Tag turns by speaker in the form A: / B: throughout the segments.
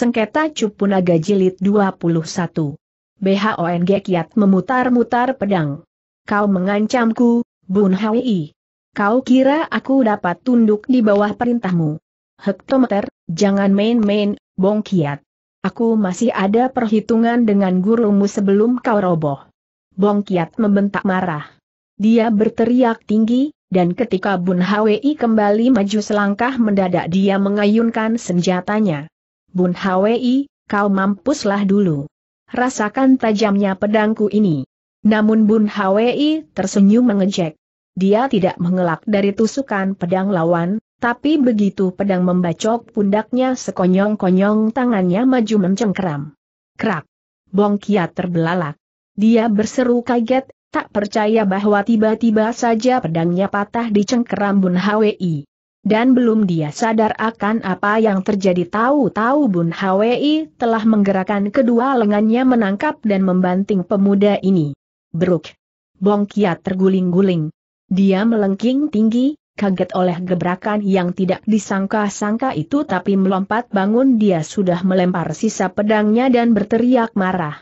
A: Sengketa cupu naga Jilid 21. BHONG Kiat memutar-mutar pedang. Kau mengancamku, Bun Hwi. Kau kira aku dapat tunduk di bawah perintahmu. Hektometer, jangan main-main, Bong Kiat. Aku masih ada perhitungan dengan gurumu sebelum kau roboh. Bong Kiat membentak marah. Dia berteriak tinggi, dan ketika Bun Hwi kembali maju selangkah mendadak dia mengayunkan senjatanya. Bun Hwi, kau mampuslah dulu. Rasakan tajamnya pedangku ini. Namun Bun Hwi tersenyum mengejek. Dia tidak mengelak dari tusukan pedang lawan, tapi begitu pedang membacok pundaknya sekonyong-konyong tangannya maju mencengkeram. Krak! Bong Kia terbelalak. Dia berseru kaget, tak percaya bahwa tiba-tiba saja pedangnya patah di cengkeram Bun Hwi. Dan belum dia sadar akan apa yang terjadi tahu-tahu Bun Hwi telah menggerakkan kedua lengannya menangkap dan membanting pemuda ini. Beruk! Bong Kiat terguling-guling. Dia melengking tinggi, kaget oleh gebrakan yang tidak disangka-sangka itu tapi melompat bangun dia sudah melempar sisa pedangnya dan berteriak marah.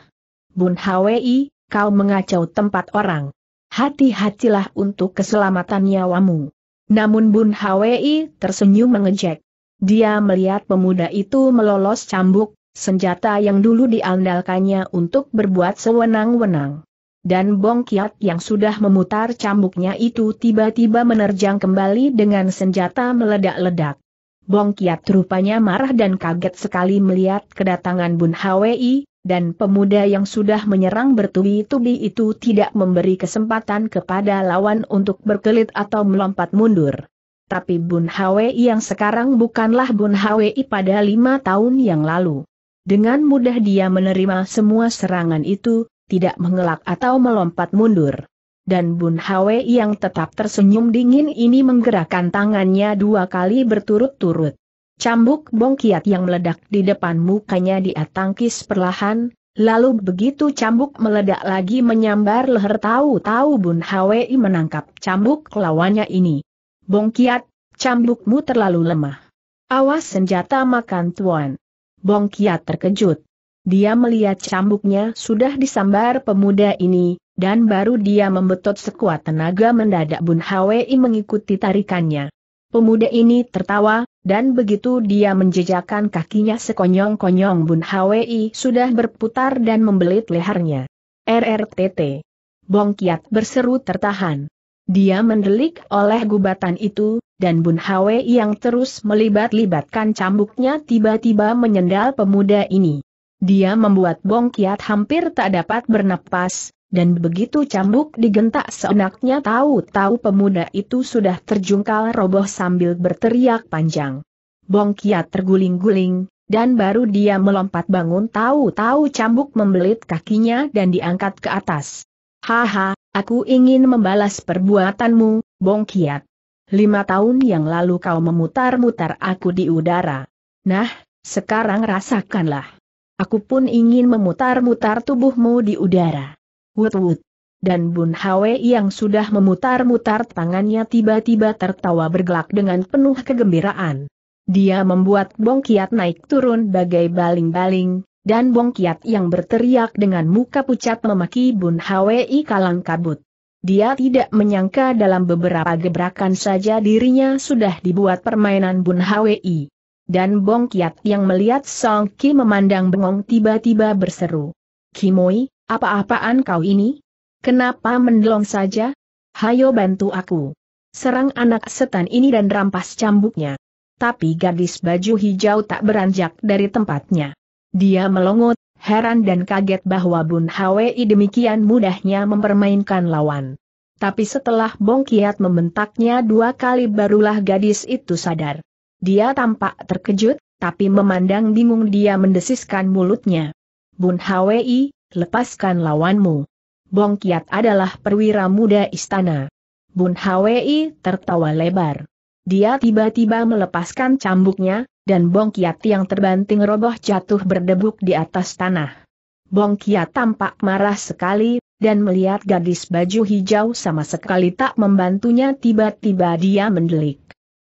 A: Bun Hwi, kau mengacau tempat orang. Hati-hatilah untuk keselamatan nyawamu. Namun Bun Hwi tersenyum mengejek. Dia melihat pemuda itu melolos cambuk, senjata yang dulu diandalkannya untuk berbuat sewenang-wenang. Dan Bong Kiat yang sudah memutar cambuknya itu tiba-tiba menerjang kembali dengan senjata meledak-ledak. Bong Kiat rupanya marah dan kaget sekali melihat kedatangan Bun Hwi, dan pemuda yang sudah menyerang bertubi-tubi itu tidak memberi kesempatan kepada lawan untuk berkelit atau melompat mundur. Tapi Bun Hwe yang sekarang bukanlah Bun Hwe pada lima tahun yang lalu. Dengan mudah dia menerima semua serangan itu, tidak mengelak atau melompat mundur dan Bun Hwe yang tetap tersenyum dingin ini menggerakkan tangannya dua kali berturut-turut. Cambuk bongkiat yang meledak di depan mukanya dia tangkis perlahan, lalu begitu cambuk meledak lagi menyambar leher tahu-tahu Bun Hwi menangkap cambuk lawannya ini. Bongkiat, cambukmu terlalu lemah. Awas senjata makan tuan. Bongkiat terkejut. Dia melihat cambuknya sudah disambar pemuda ini, dan baru dia membetot sekuat tenaga mendadak Bun Hwi mengikuti tarikannya. Pemuda ini tertawa, dan begitu dia menjejakkan kakinya sekonyong-konyong Bun Hwi sudah berputar dan membelit lehernya. RRTT. Bong Kiat berseru tertahan. Dia mendelik oleh gubatan itu, dan Bun Hwi yang terus melibat-libatkan cambuknya tiba-tiba menyendal pemuda ini. Dia membuat Bong Kiat hampir tak dapat bernapas, dan begitu cambuk digentak seenaknya tahu-tahu pemuda itu sudah terjungkal roboh sambil berteriak panjang. Bong Kiat terguling-guling, dan baru dia melompat bangun tahu-tahu cambuk membelit kakinya dan diangkat ke atas. Haha, aku ingin membalas perbuatanmu, Bong Kiat. Lima tahun yang lalu kau memutar-mutar aku di udara. Nah, sekarang rasakanlah. Aku pun ingin memutar-mutar tubuhmu di udara wut-wut. Dan Bun Hwe yang sudah memutar-mutar tangannya tiba-tiba tertawa bergelak dengan penuh kegembiraan. Dia membuat Bong Kiat naik turun bagai baling-baling, dan Bong Kiat yang berteriak dengan muka pucat memaki Bun Hwe kalang kabut. Dia tidak menyangka dalam beberapa gebrakan saja dirinya sudah dibuat permainan Bun Hwe. Dan Bong Kiat yang melihat Song Ki memandang bengong tiba-tiba berseru. Kimoi, apa-apaan kau ini? Kenapa mendelong saja? Hayo bantu aku. Serang anak setan ini dan rampas cambuknya. Tapi gadis baju hijau tak beranjak dari tempatnya. Dia melongot, heran dan kaget bahwa Bun Hwi demikian mudahnya mempermainkan lawan. Tapi setelah Bong Kiat membentaknya dua kali barulah gadis itu sadar. Dia tampak terkejut, tapi memandang bingung dia mendesiskan mulutnya. Bun Hwi, lepaskan lawanmu. Bong Kiat adalah perwira muda istana. Bun Hwi tertawa lebar. Dia tiba-tiba melepaskan cambuknya, dan Bong Kiat yang terbanting roboh jatuh berdebuk di atas tanah. Bong Kiat tampak marah sekali, dan melihat gadis baju hijau sama sekali tak membantunya tiba-tiba dia mendelik.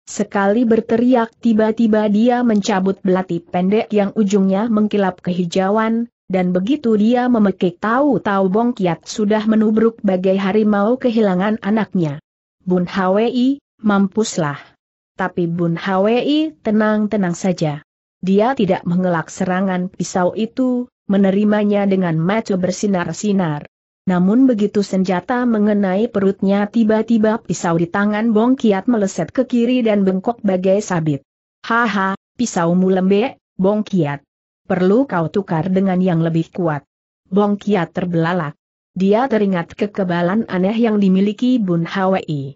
A: Sekali berteriak tiba-tiba dia mencabut belati pendek yang ujungnya mengkilap kehijauan, dan begitu dia memekik tahu-tahu Bong Kiat sudah menubruk bagai harimau kehilangan anaknya. Bun Hwi, mampuslah. Tapi Bun Hwi tenang-tenang saja. Dia tidak mengelak serangan pisau itu, menerimanya dengan mata bersinar-sinar. Namun begitu senjata mengenai perutnya tiba-tiba pisau di tangan Bong Kiat meleset ke kiri dan bengkok bagai sabit. Haha, pisaumu lembek, Bong Kiat perlu kau tukar dengan yang lebih kuat. Bong Kiat terbelalak. Dia teringat kekebalan aneh yang dimiliki Bun Hwi.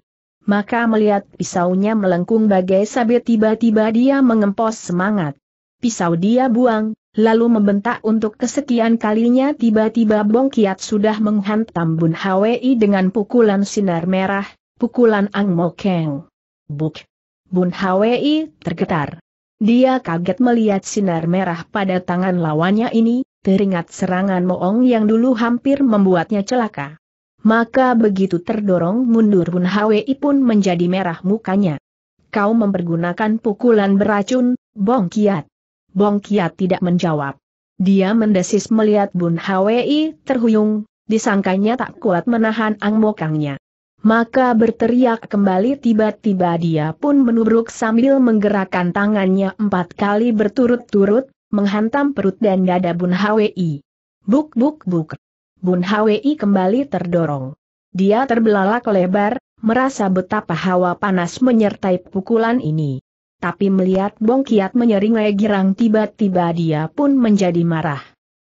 A: Maka melihat pisaunya melengkung bagai sabit tiba-tiba dia mengempos semangat. Pisau dia buang, lalu membentak untuk kesekian kalinya tiba-tiba Bong Kiat sudah menghantam Bun Hwi dengan pukulan sinar merah, pukulan Ang Mo Keng. Buk! Bun Hwi tergetar. Dia kaget melihat sinar merah pada tangan lawannya ini, teringat serangan Moong yang dulu hampir membuatnya celaka. Maka begitu terdorong mundur Bun Hwi pun menjadi merah mukanya. Kau mempergunakan pukulan beracun, Bong Kiat. Bong Kiat tidak menjawab. Dia mendesis melihat Bun Hwi terhuyung, disangkanya tak kuat menahan angmokangnya maka berteriak kembali tiba-tiba dia pun menubruk sambil menggerakkan tangannya empat kali berturut-turut, menghantam perut dan dada Bun Hwi. Buk buk buk. Bun Hwi kembali terdorong. Dia terbelalak lebar, merasa betapa hawa panas menyertai pukulan ini. Tapi melihat Bong Kiat menyeringai girang tiba-tiba dia pun menjadi marah.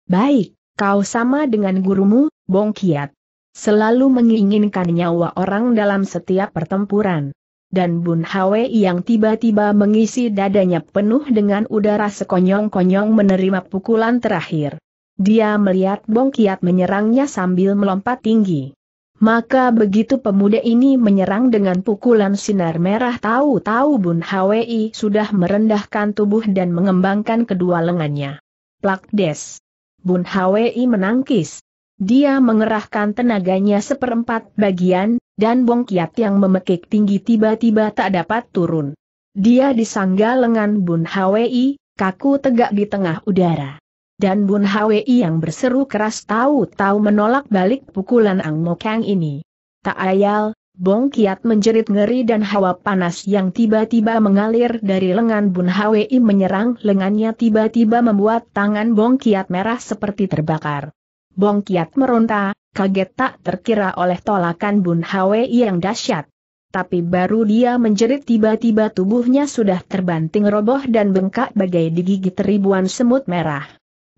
A: Baik, kau sama dengan gurumu, Bong Kiat selalu menginginkan nyawa orang dalam setiap pertempuran. Dan Bun Hwe yang tiba-tiba mengisi dadanya penuh dengan udara sekonyong-konyong menerima pukulan terakhir. Dia melihat Bong Kiat menyerangnya sambil melompat tinggi. Maka begitu pemuda ini menyerang dengan pukulan sinar merah tahu-tahu Bun Hwi sudah merendahkan tubuh dan mengembangkan kedua lengannya. Plak des. Bun Hwi menangkis. Dia mengerahkan tenaganya seperempat bagian, dan Bong Kiat yang memekik tinggi tiba-tiba tak dapat turun. Dia disangga lengan Bun Hwi, kaku tegak di tengah udara. Dan Bun Hwi yang berseru keras tahu-tahu menolak balik pukulan Ang Kang ini. Tak ayal, Bong Kiat menjerit ngeri dan hawa panas yang tiba-tiba mengalir dari lengan Bun Hwi menyerang lengannya tiba-tiba membuat tangan Bong Kiat merah seperti terbakar. Bong Kiat meronta, kaget tak terkira oleh tolakan Bun Hwe yang dahsyat. Tapi baru dia menjerit tiba-tiba tubuhnya sudah terbanting roboh dan bengkak bagai digigit ribuan semut merah.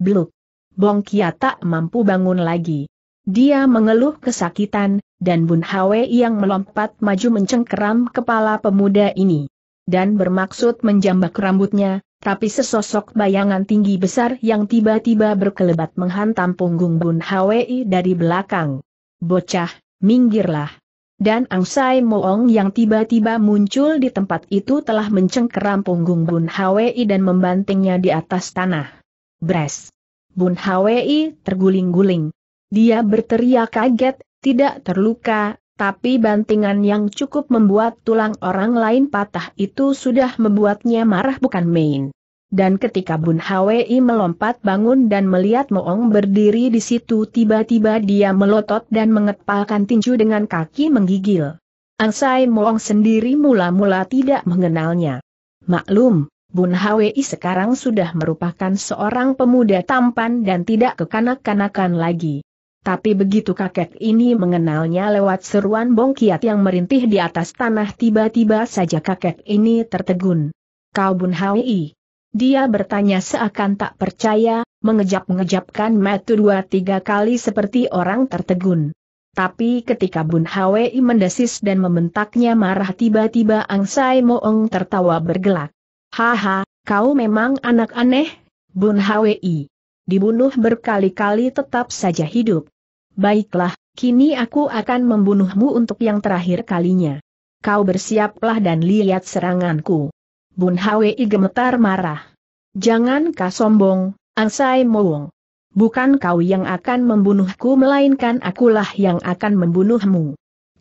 A: Bluk! Bong Kiat tak mampu bangun lagi. Dia mengeluh kesakitan, dan Bun Hwe yang melompat maju mencengkeram kepala pemuda ini. Dan bermaksud menjambak rambutnya, tapi sesosok bayangan tinggi besar yang tiba-tiba berkelebat menghantam punggung Bun Hwi dari belakang. Bocah, minggirlah. Dan Angsai Moong yang tiba-tiba muncul di tempat itu telah mencengkeram punggung Bun Hwi dan membantingnya di atas tanah. Bres. Bun Hwi terguling-guling. Dia berteriak kaget, tidak terluka, tapi bantingan yang cukup membuat tulang orang lain patah itu sudah membuatnya marah bukan main. Dan ketika Bun Hwi melompat bangun dan melihat Moong berdiri di situ tiba-tiba dia melotot dan mengepalkan tinju dengan kaki menggigil. Angsai Moong sendiri mula-mula tidak mengenalnya. Maklum, Bun Hwi sekarang sudah merupakan seorang pemuda tampan dan tidak kekanak-kanakan lagi. Tapi begitu kakek ini mengenalnya lewat seruan bongkiat yang merintih di atas tanah tiba-tiba saja kakek ini tertegun. Kau Bun Hai. Dia bertanya seakan tak percaya, mengejap-ngejapkan mata dua tiga kali seperti orang tertegun. Tapi ketika Bun Hwi mendesis dan membentaknya marah tiba-tiba Ang Sai Moong tertawa bergelak. Haha, kau memang anak aneh, Bun Hwi. Dibunuh berkali-kali tetap saja hidup. Baiklah, kini aku akan membunuhmu untuk yang terakhir kalinya. Kau bersiaplah dan lihat seranganku. Bun Hwi gemetar marah. Jangan kau sombong, Ansai Mowong. Bukan kau yang akan membunuhku melainkan akulah yang akan membunuhmu.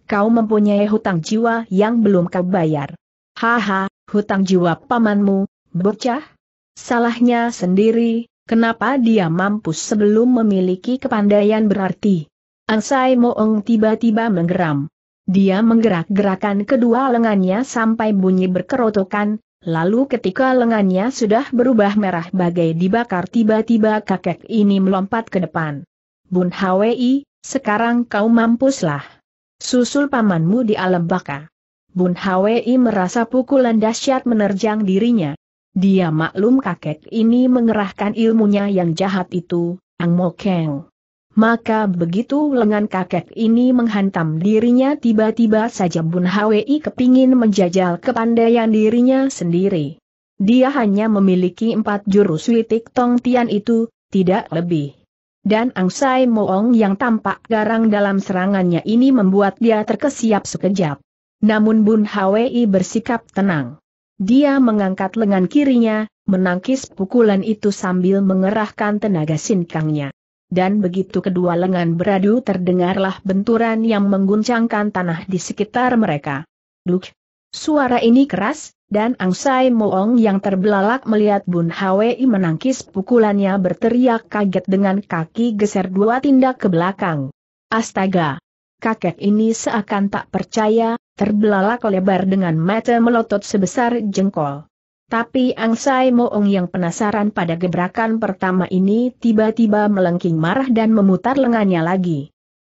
A: Kau mempunyai hutang jiwa yang belum kau bayar. Haha, hutang jiwa pamanmu, bocah? Salahnya sendiri, Kenapa dia mampus sebelum memiliki kepandaian berarti? Angsai Moong tiba-tiba menggeram. Dia menggerak-gerakan kedua lengannya sampai bunyi berkerotokan, lalu ketika lengannya sudah berubah merah bagai dibakar tiba-tiba kakek ini melompat ke depan. Bun Hwi, sekarang kau mampuslah. Susul pamanmu di alam baka. Bun Hwi merasa pukulan dahsyat menerjang dirinya. Dia maklum kakek ini mengerahkan ilmunya yang jahat itu, Ang Mo Keng. Maka begitu lengan kakek ini menghantam dirinya tiba-tiba saja Bun Hwi kepingin menjajal kepandaian dirinya sendiri. Dia hanya memiliki empat jurus witik tong tian itu, tidak lebih. Dan ang sai Moong yang tampak garang dalam serangannya ini membuat dia terkesiap sekejap. Namun Bun Hwi bersikap tenang dia mengangkat lengan kirinya, menangkis pukulan itu sambil mengerahkan tenaga sinkangnya. Dan begitu kedua lengan beradu terdengarlah benturan yang mengguncangkan tanah di sekitar mereka. Duk! Suara ini keras, dan Angsai Moong yang terbelalak melihat Bun Hwi menangkis pukulannya berteriak kaget dengan kaki geser dua tindak ke belakang. Astaga! kakek ini seakan tak percaya, terbelalak lebar dengan mata melotot sebesar jengkol. Tapi Sai Moong yang penasaran pada gebrakan pertama ini tiba-tiba melengking marah dan memutar lengannya lagi.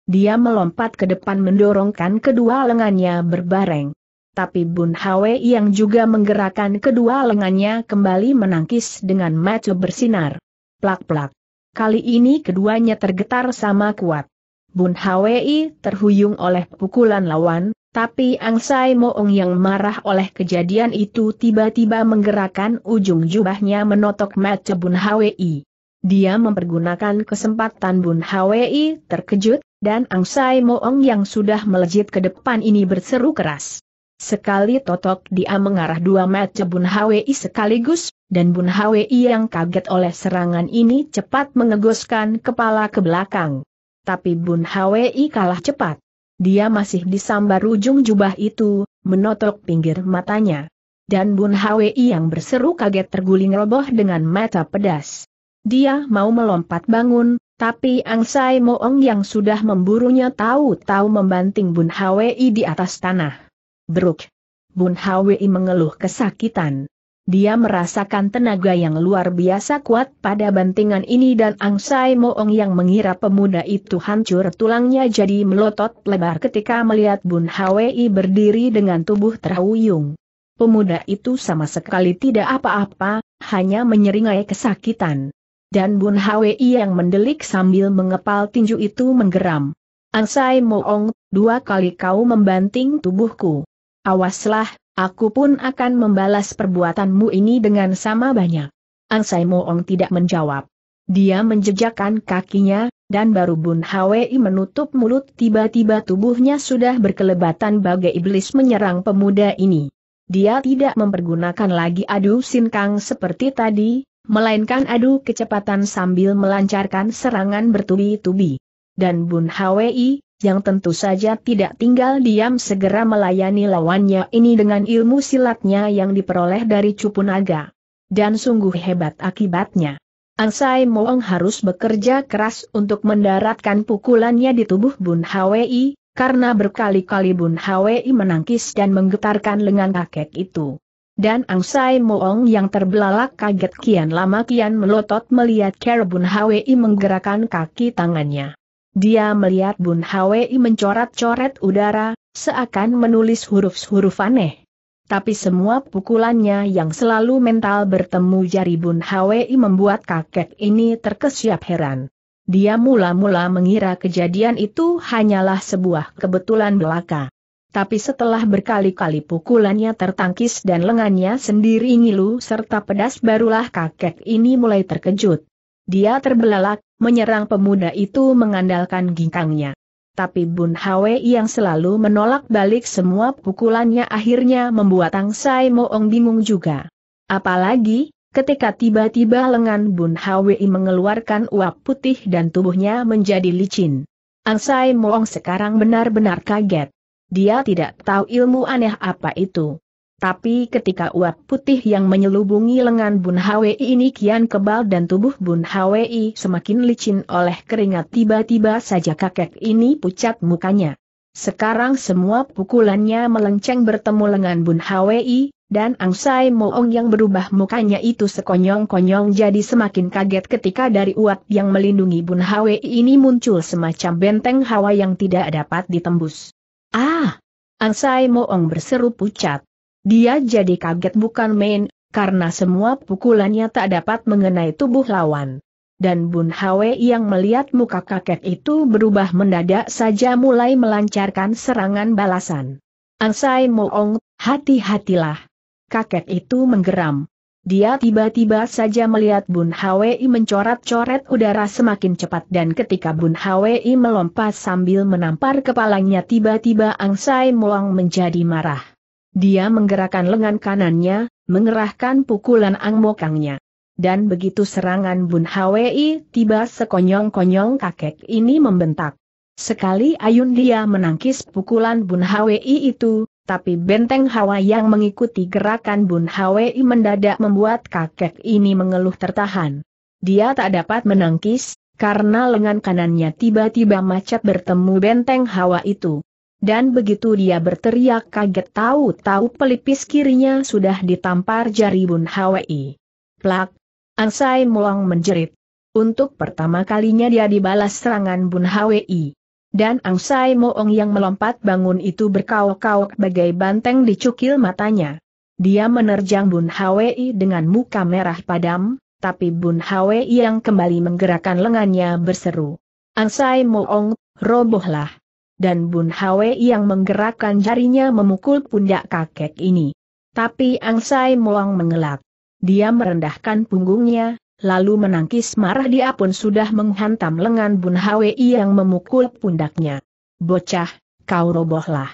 A: Dia melompat ke depan mendorongkan kedua lengannya berbareng. Tapi Bun Hwe yang juga menggerakkan kedua lengannya kembali menangkis dengan mata bersinar. Plak-plak. Kali ini keduanya tergetar sama kuat. Bun Hwi terhuyung oleh pukulan lawan, tapi Sai Moong yang marah oleh kejadian itu tiba-tiba menggerakkan ujung jubahnya menotok mata Bun Hwi. Dia mempergunakan kesempatan Bun Hwi terkejut, dan Sai Moong yang sudah melejit ke depan ini berseru keras. Sekali totok dia mengarah dua mata Bun Hwi sekaligus, dan Bun Hwi yang kaget oleh serangan ini cepat mengegoskan kepala ke belakang tapi Bun Hwi kalah cepat. Dia masih disambar ujung jubah itu, menotok pinggir matanya. Dan Bun Hwi yang berseru kaget terguling roboh dengan mata pedas. Dia mau melompat bangun, tapi Ang Sai Moong yang sudah memburunya tahu-tahu membanting Bun Hwi di atas tanah. Beruk! Bun Hwi mengeluh kesakitan. Dia merasakan tenaga yang luar biasa kuat pada bantingan ini dan Angsai Moong yang mengira pemuda itu hancur tulangnya jadi melotot lebar ketika melihat Bun Hwi berdiri dengan tubuh terhuyung. Pemuda itu sama sekali tidak apa-apa, hanya menyeringai kesakitan. Dan Bun Hwi yang mendelik sambil mengepal tinju itu menggeram. Angsai Moong, dua kali kau membanting tubuhku. Awaslah, Aku pun akan membalas perbuatanmu ini dengan sama banyak. Ansai Moong tidak menjawab. Dia menjejakkan kakinya, dan baru Bun Hwi menutup mulut tiba-tiba tubuhnya sudah berkelebatan bagai iblis menyerang pemuda ini. Dia tidak mempergunakan lagi adu sinkang seperti tadi, melainkan adu kecepatan sambil melancarkan serangan bertubi-tubi. Dan Bun Hwi, yang tentu saja tidak tinggal diam segera melayani lawannya ini dengan ilmu silatnya yang diperoleh dari cupu naga. Dan sungguh hebat akibatnya. Angsai Moong harus bekerja keras untuk mendaratkan pukulannya di tubuh Bun Hwi, karena berkali-kali Bun Hwi menangkis dan menggetarkan lengan kakek itu. Dan Angsai Moong yang terbelalak kaget kian lama kian melotot melihat Care Bun Hwi menggerakkan kaki tangannya. Dia melihat Bun Hwi mencoret-coret udara, seakan menulis huruf-huruf aneh. Tapi semua pukulannya yang selalu mental bertemu jari Bun Hwi membuat kakek ini terkesiap heran. Dia mula-mula mengira kejadian itu hanyalah sebuah kebetulan belaka. Tapi setelah berkali-kali pukulannya tertangkis dan lengannya sendiri ngilu serta pedas barulah kakek ini mulai terkejut. Dia terbelalak, menyerang pemuda itu mengandalkan ginkangnya. Tapi Bun Hwe yang selalu menolak balik semua pukulannya akhirnya membuat Tang Sai Moong bingung juga. Apalagi, ketika tiba-tiba lengan Bun Hwe mengeluarkan uap putih dan tubuhnya menjadi licin. Ang Sai Moong sekarang benar-benar kaget. Dia tidak tahu ilmu aneh apa itu. Tapi ketika uap putih yang menyelubungi lengan Bun Hwi ini kian kebal dan tubuh Bun Hwi semakin licin oleh keringat tiba-tiba saja kakek ini pucat mukanya. Sekarang semua pukulannya melenceng bertemu lengan Bun Hwi, dan Angsai Moong yang berubah mukanya itu sekonyong-konyong jadi semakin kaget ketika dari uap yang melindungi Bun Hwi ini muncul semacam benteng hawa yang tidak dapat ditembus. Ah! Angsai Moong berseru pucat. Dia jadi kaget bukan main, karena semua pukulannya tak dapat mengenai tubuh lawan. Dan Bun Hwe yang melihat muka kakek itu berubah mendadak saja mulai melancarkan serangan balasan. Ansai Moong, hati-hatilah. Kakek itu menggeram. Dia tiba-tiba saja melihat Bun Hwi mencoret-coret udara semakin cepat dan ketika Bun Hwi melompat sambil menampar kepalanya tiba-tiba Angsai Moong menjadi marah. Dia menggerakkan lengan kanannya, mengerahkan pukulan angmokangnya. Dan begitu serangan Bun Hwi tiba sekonyong-konyong kakek ini membentak. Sekali ayun dia menangkis pukulan Bun Hwi itu, tapi benteng hawa yang mengikuti gerakan Bun Hwi mendadak membuat kakek ini mengeluh tertahan. Dia tak dapat menangkis, karena lengan kanannya tiba-tiba macet bertemu benteng hawa itu dan begitu dia berteriak kaget tahu-tahu pelipis kirinya sudah ditampar jari Bun Hwi. Plak! Sai Muang menjerit. Untuk pertama kalinya dia dibalas serangan Bun Hwi. Dan Angsai Moong yang melompat bangun itu berkaok-kaok bagai banteng dicukil matanya. Dia menerjang Bun Hwi dengan muka merah padam, tapi Bun Hwi yang kembali menggerakkan lengannya berseru. Angsai Moong, robohlah dan Bun Hwe yang menggerakkan jarinya memukul pundak kakek ini. Tapi Ang Sai Muang mengelak. Dia merendahkan punggungnya, lalu menangkis marah dia pun sudah menghantam lengan Bun Hwe yang memukul pundaknya. Bocah, kau robohlah.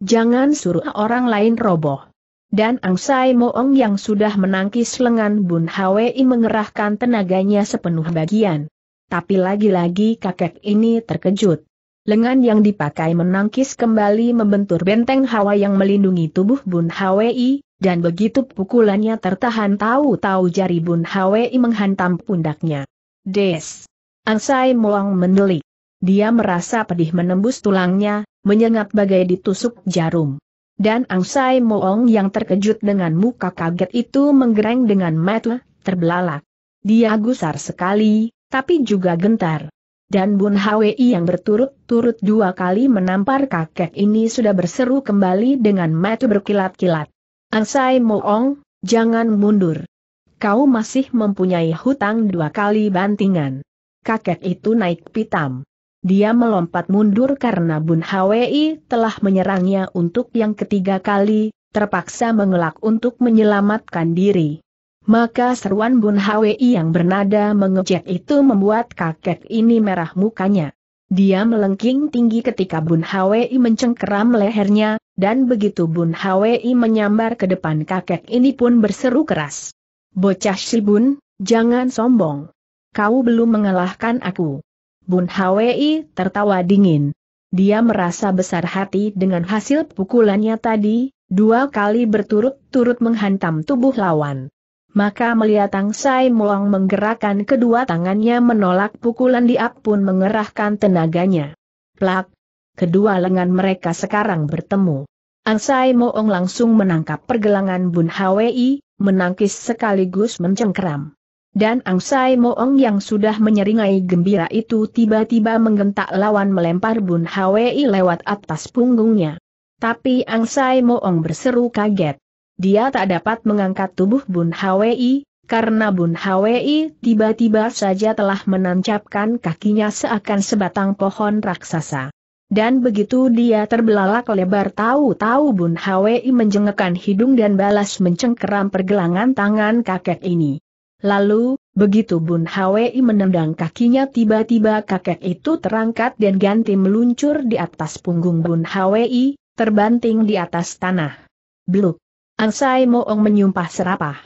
A: Jangan suruh orang lain roboh. Dan Ang Sai Moong yang sudah menangkis lengan Bun Hwi mengerahkan tenaganya sepenuh bagian. Tapi lagi-lagi kakek ini terkejut lengan yang dipakai menangkis kembali membentur benteng hawa yang melindungi tubuh Bun Hwi, dan begitu pukulannya tertahan tahu-tahu jari Bun Hwi menghantam pundaknya. Des! Angsai Muang mendelik. Dia merasa pedih menembus tulangnya, menyengat bagai ditusuk jarum. Dan Angsai Moong yang terkejut dengan muka kaget itu menggereng dengan mata terbelalak. Dia gusar sekali, tapi juga gentar dan Bun Hwi yang berturut-turut dua kali menampar kakek ini sudah berseru kembali dengan mata berkilat-kilat. Angsai Moong, jangan mundur. Kau masih mempunyai hutang dua kali bantingan. Kakek itu naik pitam. Dia melompat mundur karena Bun Hwi telah menyerangnya untuk yang ketiga kali, terpaksa mengelak untuk menyelamatkan diri. Maka seruan Bun Hwi yang bernada mengejek itu membuat kakek ini merah mukanya. Dia melengking tinggi ketika Bun Hwi mencengkeram lehernya, dan begitu Bun Hwi menyambar ke depan kakek ini pun berseru keras. Bocah si Bun, jangan sombong. Kau belum mengalahkan aku. Bun Hwi tertawa dingin. Dia merasa besar hati dengan hasil pukulannya tadi, dua kali berturut-turut menghantam tubuh lawan maka melihat Tang Sai Muang menggerakkan kedua tangannya menolak pukulan dia pun mengerahkan tenaganya. Plak! Kedua lengan mereka sekarang bertemu. Ang Sai Moong langsung menangkap pergelangan Bun Hwi, menangkis sekaligus mencengkeram. Dan Ang Sai Moong yang sudah menyeringai gembira itu tiba-tiba menggentak lawan melempar Bun Hwi lewat atas punggungnya. Tapi Ang Sai Moong berseru kaget. Dia tak dapat mengangkat tubuh Bun Hwi, karena Bun Hwi tiba-tiba saja telah menancapkan kakinya seakan sebatang pohon raksasa. Dan begitu dia terbelalak lebar tahu-tahu Bun Hwi menjengekkan hidung dan balas mencengkeram pergelangan tangan kakek ini. Lalu, begitu Bun Hwi menendang kakinya tiba-tiba kakek itu terangkat dan ganti meluncur di atas punggung Bun Hwi, terbanting di atas tanah. Bluk! Ansai Moong menyumpah serapah.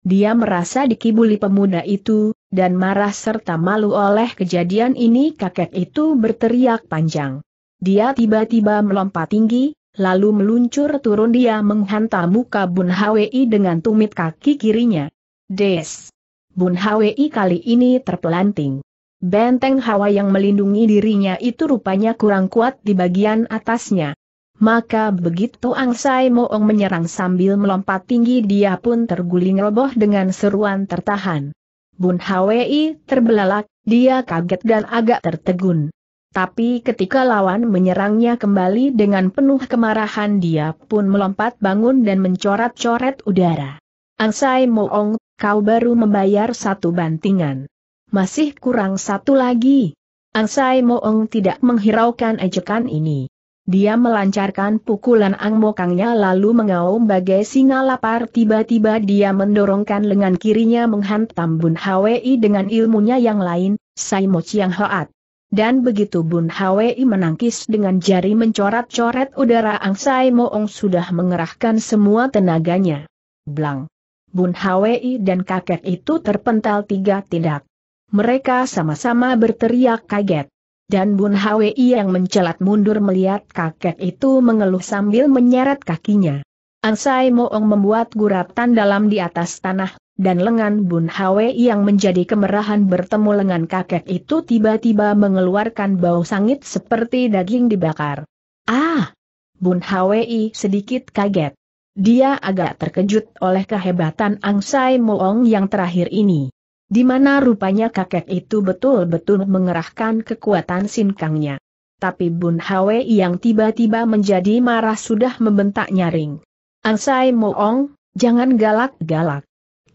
A: Dia merasa dikibuli pemuda itu, dan marah serta malu oleh kejadian ini kakek itu berteriak panjang. Dia tiba-tiba melompat tinggi, lalu meluncur turun dia menghantam muka Bun Hwi dengan tumit kaki kirinya. Des! Bun Hwi kali ini terpelanting. Benteng hawa yang melindungi dirinya itu rupanya kurang kuat di bagian atasnya. Maka begitu Angsai Moong menyerang sambil melompat tinggi dia pun terguling roboh dengan seruan tertahan. Bun Hwi terbelalak, dia kaget dan agak tertegun. Tapi ketika lawan menyerangnya kembali dengan penuh kemarahan dia pun melompat bangun dan mencoret-coret udara. Angsai Moong, kau baru membayar satu bantingan. Masih kurang satu lagi. Angsai Moong tidak menghiraukan ejekan ini. Dia melancarkan pukulan angmokangnya lalu mengaum bagai singa lapar tiba-tiba dia mendorongkan lengan kirinya menghantam Bun Hwi dengan ilmunya yang lain, Sai Mo Chiang Hoat. Dan begitu Bun Hwi menangkis dengan jari mencoret-coret udara Ang Mo Ong sudah mengerahkan semua tenaganya. Blang. Bun Hwi dan kakek itu terpental tiga tindak. Mereka sama-sama berteriak kaget. Dan Bun Hwi yang mencelat mundur melihat kakek itu mengeluh sambil menyeret kakinya. Ansai Moong membuat guratan dalam di atas tanah, dan lengan Bun Hwi yang menjadi kemerahan bertemu lengan kakek itu tiba-tiba mengeluarkan bau sangit seperti daging dibakar. Ah! Bun Hwi sedikit kaget. Dia agak terkejut oleh kehebatan Sai Moong yang terakhir ini. Di mana rupanya kakek itu betul-betul mengerahkan kekuatan sinkangnya. Tapi Bun Hwe yang tiba-tiba menjadi marah sudah membentak nyaring. Angsai Moong, jangan galak-galak.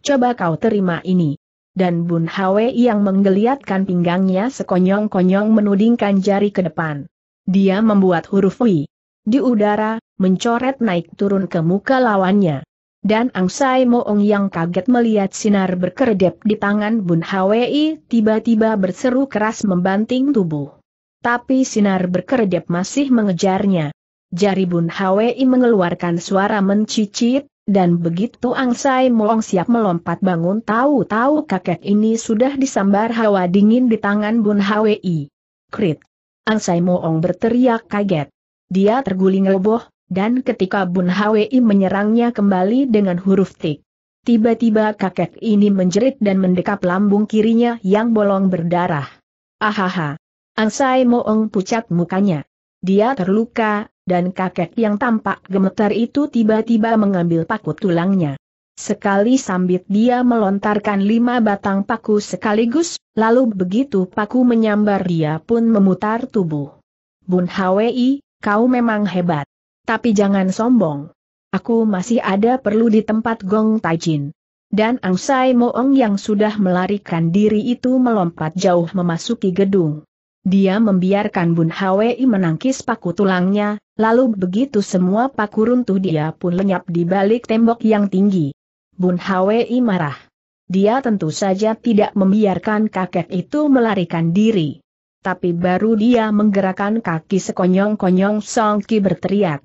A: Coba kau terima ini. Dan Bun Hwe yang menggeliatkan pinggangnya sekonyong-konyong menudingkan jari ke depan. Dia membuat huruf Wi di udara, mencoret naik turun ke muka lawannya dan Angsai Moong yang kaget melihat sinar berkedip di tangan Bun Hwei tiba-tiba berseru keras membanting tubuh. Tapi sinar berkedip masih mengejarnya. Jari Bun Hwei mengeluarkan suara mencicit, dan begitu Angsai Moong siap melompat bangun tahu-tahu kakek ini sudah disambar hawa dingin di tangan Bun Hwei. Krit! Angsai Moong berteriak kaget. Dia terguling roboh, dan ketika Bun Hwi menyerangnya kembali dengan huruf T, Tiba-tiba kakek ini menjerit dan mendekap lambung kirinya yang bolong berdarah. Ahaha! Angsai Moong pucat mukanya. Dia terluka, dan kakek yang tampak gemetar itu tiba-tiba mengambil paku tulangnya. Sekali sambit dia melontarkan lima batang paku sekaligus, lalu begitu paku menyambar dia pun memutar tubuh. Bun Hwi, kau memang hebat. Tapi jangan sombong. Aku masih ada perlu di tempat Gong Taijin. Dan Ang Sai Moong yang sudah melarikan diri itu melompat jauh memasuki gedung. Dia membiarkan Bun Hwi menangkis paku tulangnya, lalu begitu semua paku runtuh dia pun lenyap di balik tembok yang tinggi. Bun Hwi marah. Dia tentu saja tidak membiarkan kakek itu melarikan diri. Tapi baru dia menggerakkan kaki sekonyong-konyong Song Ki berteriak.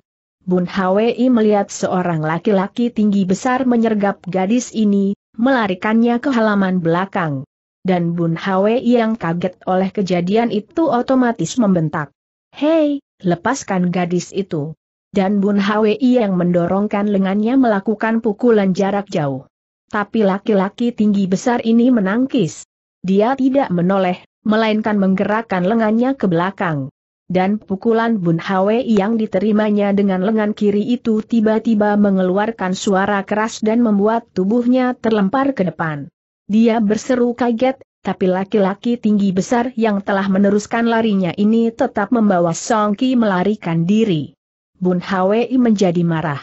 A: Bun Hwi melihat seorang laki-laki tinggi besar menyergap gadis ini, melarikannya ke halaman belakang. Dan Bun Hwi yang kaget oleh kejadian itu otomatis membentak. Hei, lepaskan gadis itu. Dan Bun Hwi yang mendorongkan lengannya melakukan pukulan jarak jauh. Tapi laki-laki tinggi besar ini menangkis. Dia tidak menoleh, melainkan menggerakkan lengannya ke belakang dan pukulan Bun Hwe yang diterimanya dengan lengan kiri itu tiba-tiba mengeluarkan suara keras dan membuat tubuhnya terlempar ke depan. Dia berseru kaget, tapi laki-laki tinggi besar yang telah meneruskan larinya ini tetap membawa Song Ki melarikan diri. Bun Hwe menjadi marah.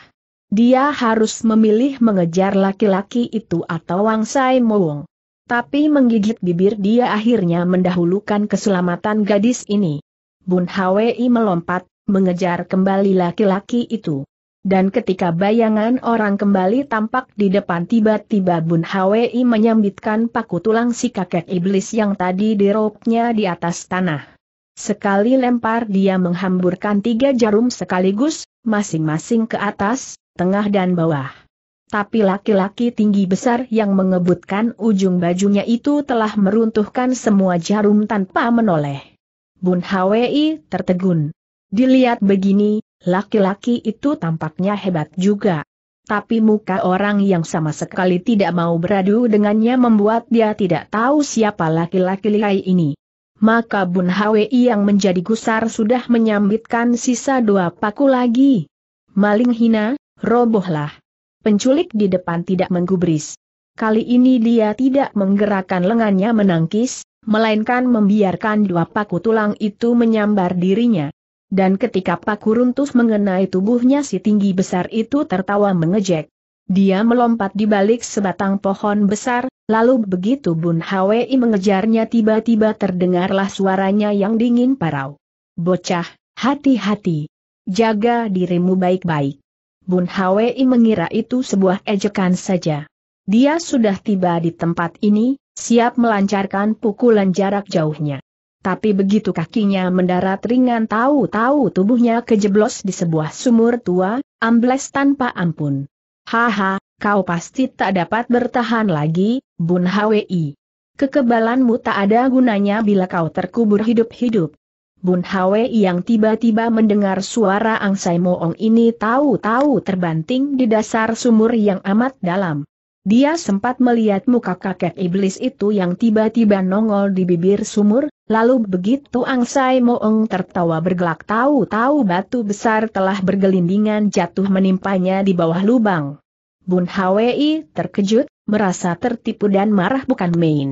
A: Dia harus memilih mengejar laki-laki itu atau Wang Sai Mowong. Tapi menggigit bibir dia akhirnya mendahulukan keselamatan gadis ini. Bun Hwi melompat, mengejar kembali laki-laki itu. Dan ketika bayangan orang kembali tampak di depan tiba-tiba Bun Hwi menyambitkan paku tulang si kakek iblis yang tadi diropnya di atas tanah. Sekali lempar dia menghamburkan tiga jarum sekaligus, masing-masing ke atas, tengah dan bawah. Tapi laki-laki tinggi besar yang mengebutkan ujung bajunya itu telah meruntuhkan semua jarum tanpa menoleh. Bun Hwi tertegun. Dilihat begini, laki-laki itu tampaknya hebat juga. Tapi muka orang yang sama sekali tidak mau beradu dengannya membuat dia tidak tahu siapa laki-laki lihai ini. Maka Bun Hwi yang menjadi gusar sudah menyambitkan sisa dua paku lagi. Maling hina, robohlah. Penculik di depan tidak menggubris. Kali ini dia tidak menggerakkan lengannya menangkis, melainkan membiarkan dua paku tulang itu menyambar dirinya. Dan ketika paku runtuh mengenai tubuhnya si tinggi besar itu tertawa mengejek. Dia melompat di balik sebatang pohon besar, lalu begitu Bun Hwi mengejarnya tiba-tiba terdengarlah suaranya yang dingin parau. Bocah, hati-hati. Jaga dirimu baik-baik. Bun Hwi mengira itu sebuah ejekan saja. Dia sudah tiba di tempat ini, siap melancarkan pukulan jarak jauhnya. Tapi begitu kakinya mendarat ringan tahu-tahu tubuhnya kejeblos di sebuah sumur tua, ambles tanpa ampun. Haha, kau pasti tak dapat bertahan lagi, Bun Hwi. Kekebalanmu tak ada gunanya bila kau terkubur hidup-hidup. Bun Hwi yang tiba-tiba mendengar suara Angsai Moong ini tahu-tahu terbanting di dasar sumur yang amat dalam. Dia sempat melihat muka kakek iblis itu yang tiba-tiba nongol di bibir sumur, lalu begitu Angsai Moong tertawa bergelak tahu-tahu batu besar telah bergelindingan jatuh menimpanya di bawah lubang. Bun Hwi terkejut, merasa tertipu dan marah bukan main.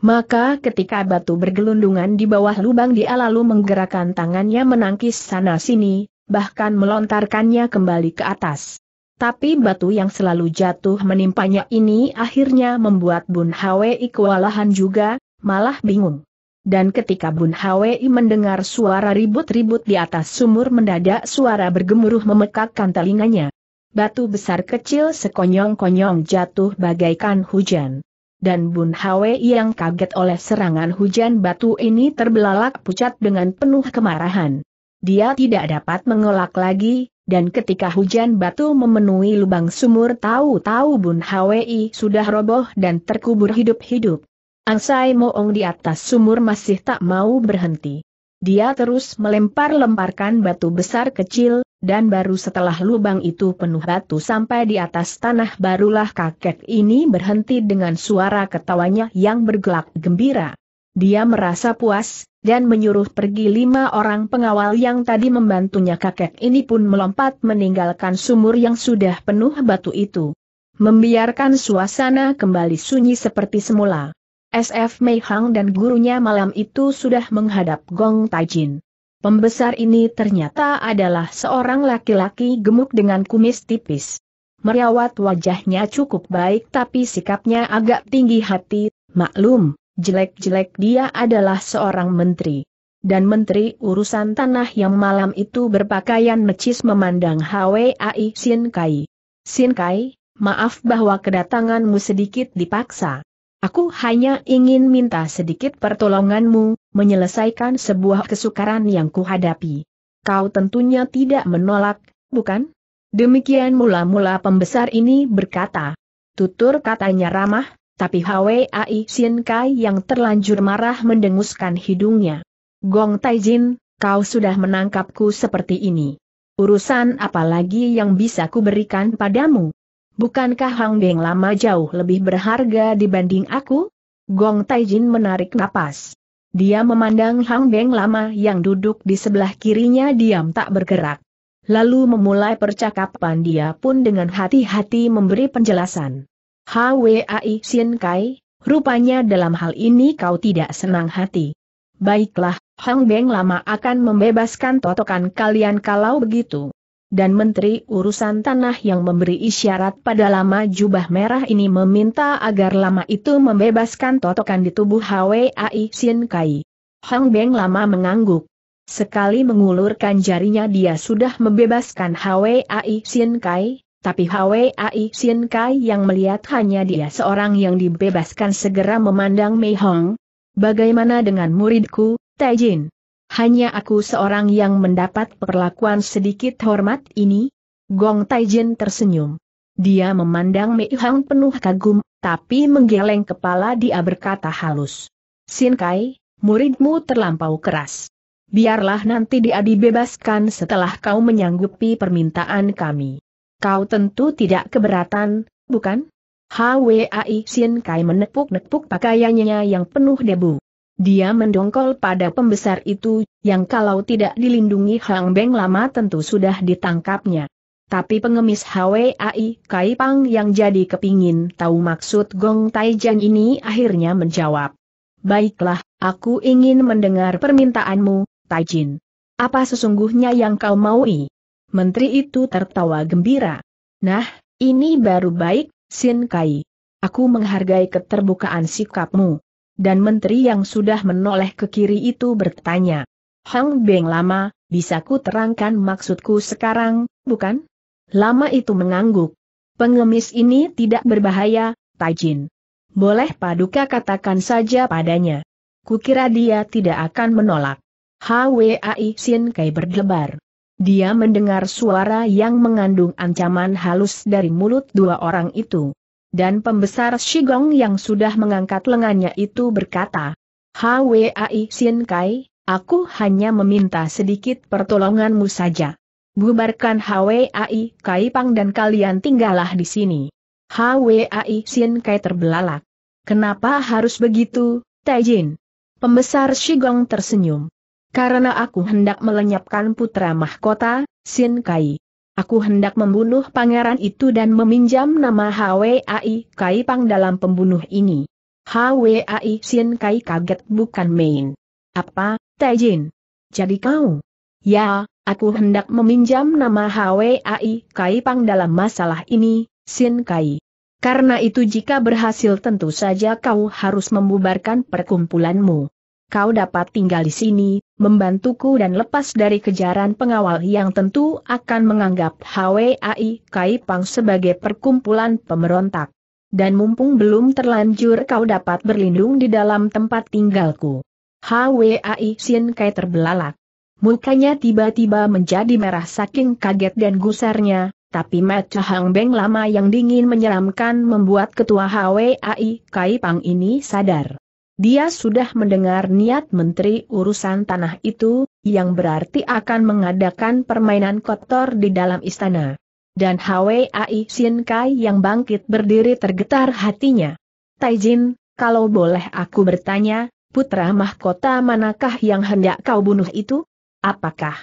A: Maka ketika batu bergelundungan di bawah lubang dia lalu menggerakkan tangannya menangkis sana-sini, bahkan melontarkannya kembali ke atas. Tapi batu yang selalu jatuh menimpanya ini akhirnya membuat Bun Hwi kewalahan juga, malah bingung. Dan ketika Bun Hwi mendengar suara ribut-ribut di atas sumur mendadak suara bergemuruh memekakkan telinganya. Batu besar kecil sekonyong-konyong jatuh bagaikan hujan. Dan Bun Hwi yang kaget oleh serangan hujan batu ini terbelalak pucat dengan penuh kemarahan. Dia tidak dapat mengelak lagi, dan ketika hujan batu memenuhi lubang sumur tahu-tahu Bun Hwi sudah roboh dan terkubur hidup-hidup. Angsai Moong di atas sumur masih tak mau berhenti. Dia terus melempar-lemparkan batu besar kecil, dan baru setelah lubang itu penuh batu sampai di atas tanah barulah kakek ini berhenti dengan suara ketawanya yang bergelak gembira. Dia merasa puas, dan menyuruh pergi lima orang pengawal yang tadi membantunya kakek ini pun melompat meninggalkan sumur yang sudah penuh batu itu. Membiarkan suasana kembali sunyi seperti semula. SF Mei Hang dan gurunya malam itu sudah menghadap Gong Taijin. Pembesar ini ternyata adalah seorang laki-laki gemuk dengan kumis tipis. Merawat wajahnya cukup baik tapi sikapnya agak tinggi hati, maklum, jelek-jelek dia adalah seorang menteri. Dan menteri urusan tanah yang malam itu berpakaian necis memandang HWAI Sin Kai. Sin Kai, maaf bahwa kedatanganmu sedikit dipaksa. Aku hanya ingin minta sedikit pertolonganmu, menyelesaikan sebuah kesukaran yang kuhadapi. Kau tentunya tidak menolak, bukan? Demikian mula-mula pembesar ini berkata. Tutur katanya ramah, tapi Ai Sien Kai yang terlanjur marah mendenguskan hidungnya. Gong Taijin, kau sudah menangkapku seperti ini. Urusan apa lagi yang bisa kuberikan padamu? Bukankah Hang Beng lama jauh lebih berharga dibanding aku? Gong Taijin menarik napas. Dia memandang Hang Beng lama yang duduk di sebelah kirinya diam tak bergerak. Lalu memulai percakapan dia pun dengan hati-hati memberi penjelasan. HWAI Sien Kai, rupanya dalam hal ini kau tidak senang hati. Baiklah, Hang Beng lama akan membebaskan totokan kalian kalau begitu. Dan Menteri Urusan Tanah yang memberi isyarat pada lama jubah merah ini meminta agar lama itu membebaskan totokan di tubuh HWAI Sien Kai. Hang Beng lama mengangguk. Sekali mengulurkan jarinya dia sudah membebaskan HWAI Sien Kai, tapi Ai Sien Kai yang melihat hanya dia seorang yang dibebaskan segera memandang Mei Hong. Bagaimana dengan muridku, Tai Jin? Hanya aku seorang yang mendapat perlakuan sedikit hormat ini? Gong Tai Jin tersenyum. Dia memandang Mei Hong penuh kagum, tapi menggeleng kepala dia berkata halus. Sien Kai, muridmu terlampau keras. Biarlah nanti dia dibebaskan setelah kau menyanggupi permintaan kami. Kau tentu tidak keberatan, bukan? Hwai Sin Kai menepuk-nepuk pakaiannya yang penuh debu. Dia mendongkol pada pembesar itu, yang kalau tidak dilindungi Hang Beng lama tentu sudah ditangkapnya. Tapi pengemis Hwai Kai Pang yang jadi kepingin tahu maksud Gong Taijang ini akhirnya menjawab. Baiklah, aku ingin mendengar permintaanmu, Taijin. Apa sesungguhnya yang kau maui? Menteri itu tertawa gembira. Nah, ini baru baik, Sin Kai. Aku menghargai keterbukaan sikapmu. Dan menteri yang sudah menoleh ke kiri itu bertanya. Hang Beng lama, bisa ku terangkan maksudku sekarang, bukan? Lama itu mengangguk. Pengemis ini tidak berbahaya, Tajin. Boleh paduka katakan saja padanya. Kukira dia tidak akan menolak. HWAI Sin Kai berdebar. Dia mendengar suara yang mengandung ancaman halus dari mulut dua orang itu. Dan pembesar Shigong yang sudah mengangkat lengannya itu berkata, Hwai Sin Kai, aku hanya meminta sedikit pertolonganmu saja. Bubarkan Hwai Kai Pang dan kalian tinggallah di sini. Hwai Sin Kai terbelalak. Kenapa harus begitu, Taijin? Pembesar Shigong tersenyum. Karena aku hendak melenyapkan putra mahkota, Sin Kai. Aku hendak membunuh pangeran itu dan meminjam nama HWAI Kai Pang dalam pembunuh ini. HWAI Sin Kai kaget bukan main. Apa, Taijin? Jadi kau? Ya, aku hendak meminjam nama HWAI Kai Pang dalam masalah ini, Sin Kai. Karena itu jika berhasil tentu saja kau harus membubarkan perkumpulanmu kau dapat tinggal di sini, membantuku dan lepas dari kejaran pengawal yang tentu akan menganggap HWAI Pang sebagai perkumpulan pemberontak. Dan mumpung belum terlanjur kau dapat berlindung di dalam tempat tinggalku. HWAI Sien Kai terbelalak. Mukanya tiba-tiba menjadi merah saking kaget dan gusarnya, tapi mata Hang Beng lama yang dingin menyeramkan membuat ketua HWAI Pang ini sadar dia sudah mendengar niat Menteri Urusan Tanah itu, yang berarti akan mengadakan permainan kotor di dalam istana. Dan Ai Xin Kai yang bangkit berdiri tergetar hatinya. Taijin, kalau boleh aku bertanya, putra mahkota manakah yang hendak kau bunuh itu? Apakah?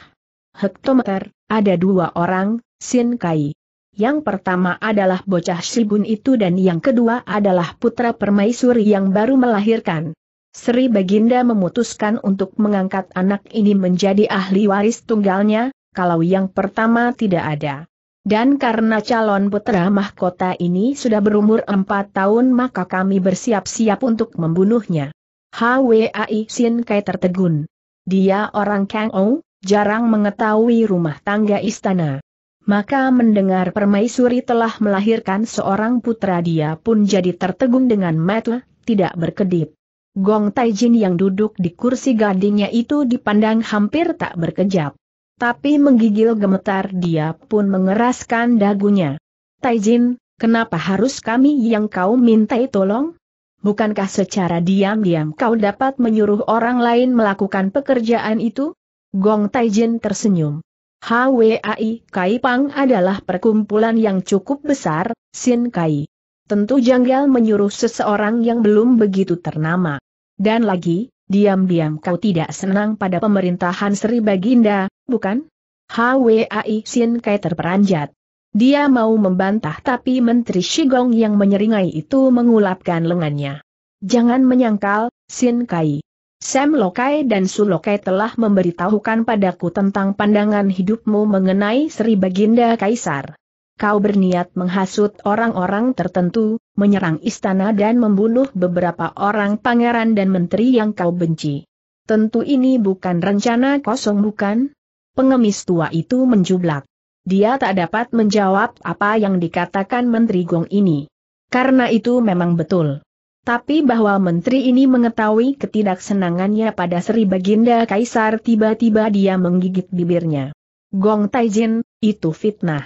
A: Hektometer, ada dua orang, Xin Kai. Yang pertama adalah bocah Sibun itu dan yang kedua adalah putra permaisuri yang baru melahirkan. Sri Baginda memutuskan untuk mengangkat anak ini menjadi ahli waris tunggalnya, kalau yang pertama tidak ada. Dan karena calon putra mahkota ini sudah berumur empat tahun maka kami bersiap-siap untuk membunuhnya. HWAI Sin Kai tertegun. Dia orang Kang Ou, jarang mengetahui rumah tangga istana maka mendengar permaisuri telah melahirkan seorang putra dia pun jadi tertegun dengan mata, tidak berkedip. Gong Taijin yang duduk di kursi gadingnya itu dipandang hampir tak berkejap. Tapi menggigil gemetar dia pun mengeraskan dagunya. Taijin, kenapa harus kami yang kau mintai tolong? Bukankah secara diam-diam kau dapat menyuruh orang lain melakukan pekerjaan itu? Gong Taijin tersenyum. HWAI Kai Pang adalah perkumpulan yang cukup besar, Sin Kai. Tentu janggal menyuruh seseorang yang belum begitu ternama. Dan lagi, diam-diam kau tidak senang pada pemerintahan Sri Baginda, bukan? HWAI Sin Kai terperanjat. Dia mau membantah tapi Menteri Shigong yang menyeringai itu mengulapkan lengannya. Jangan menyangkal, Sin Kai. Sam Lokai dan Su Lokai telah memberitahukan padaku tentang pandangan hidupmu mengenai Sri Baginda Kaisar. Kau berniat menghasut orang-orang tertentu, menyerang istana dan membunuh beberapa orang pangeran dan menteri yang kau benci. Tentu ini bukan rencana kosong bukan? Pengemis tua itu menjublak. Dia tak dapat menjawab apa yang dikatakan Menteri Gong ini. Karena itu memang betul. Tapi bahwa menteri ini mengetahui ketidaksenangannya pada Sri Baginda Kaisar tiba-tiba dia menggigit bibirnya. Gong Taijin, itu fitnah.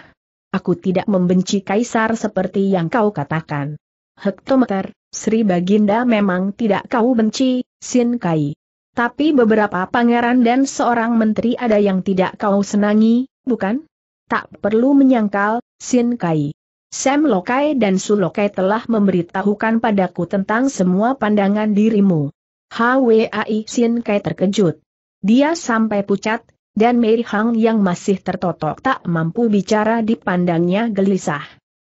A: Aku tidak membenci Kaisar seperti yang kau katakan. Hektometer, Sri Baginda memang tidak kau benci, Sin Kai. Tapi beberapa pangeran dan seorang menteri ada yang tidak kau senangi, bukan? Tak perlu menyangkal, Sin Kai. Sam Lokai dan Sulokai telah memberitahukan padaku tentang semua pandangan dirimu. HWAI Sin Kai terkejut. Dia sampai pucat, dan Mei Hang yang masih tertotok tak mampu bicara dipandangnya gelisah.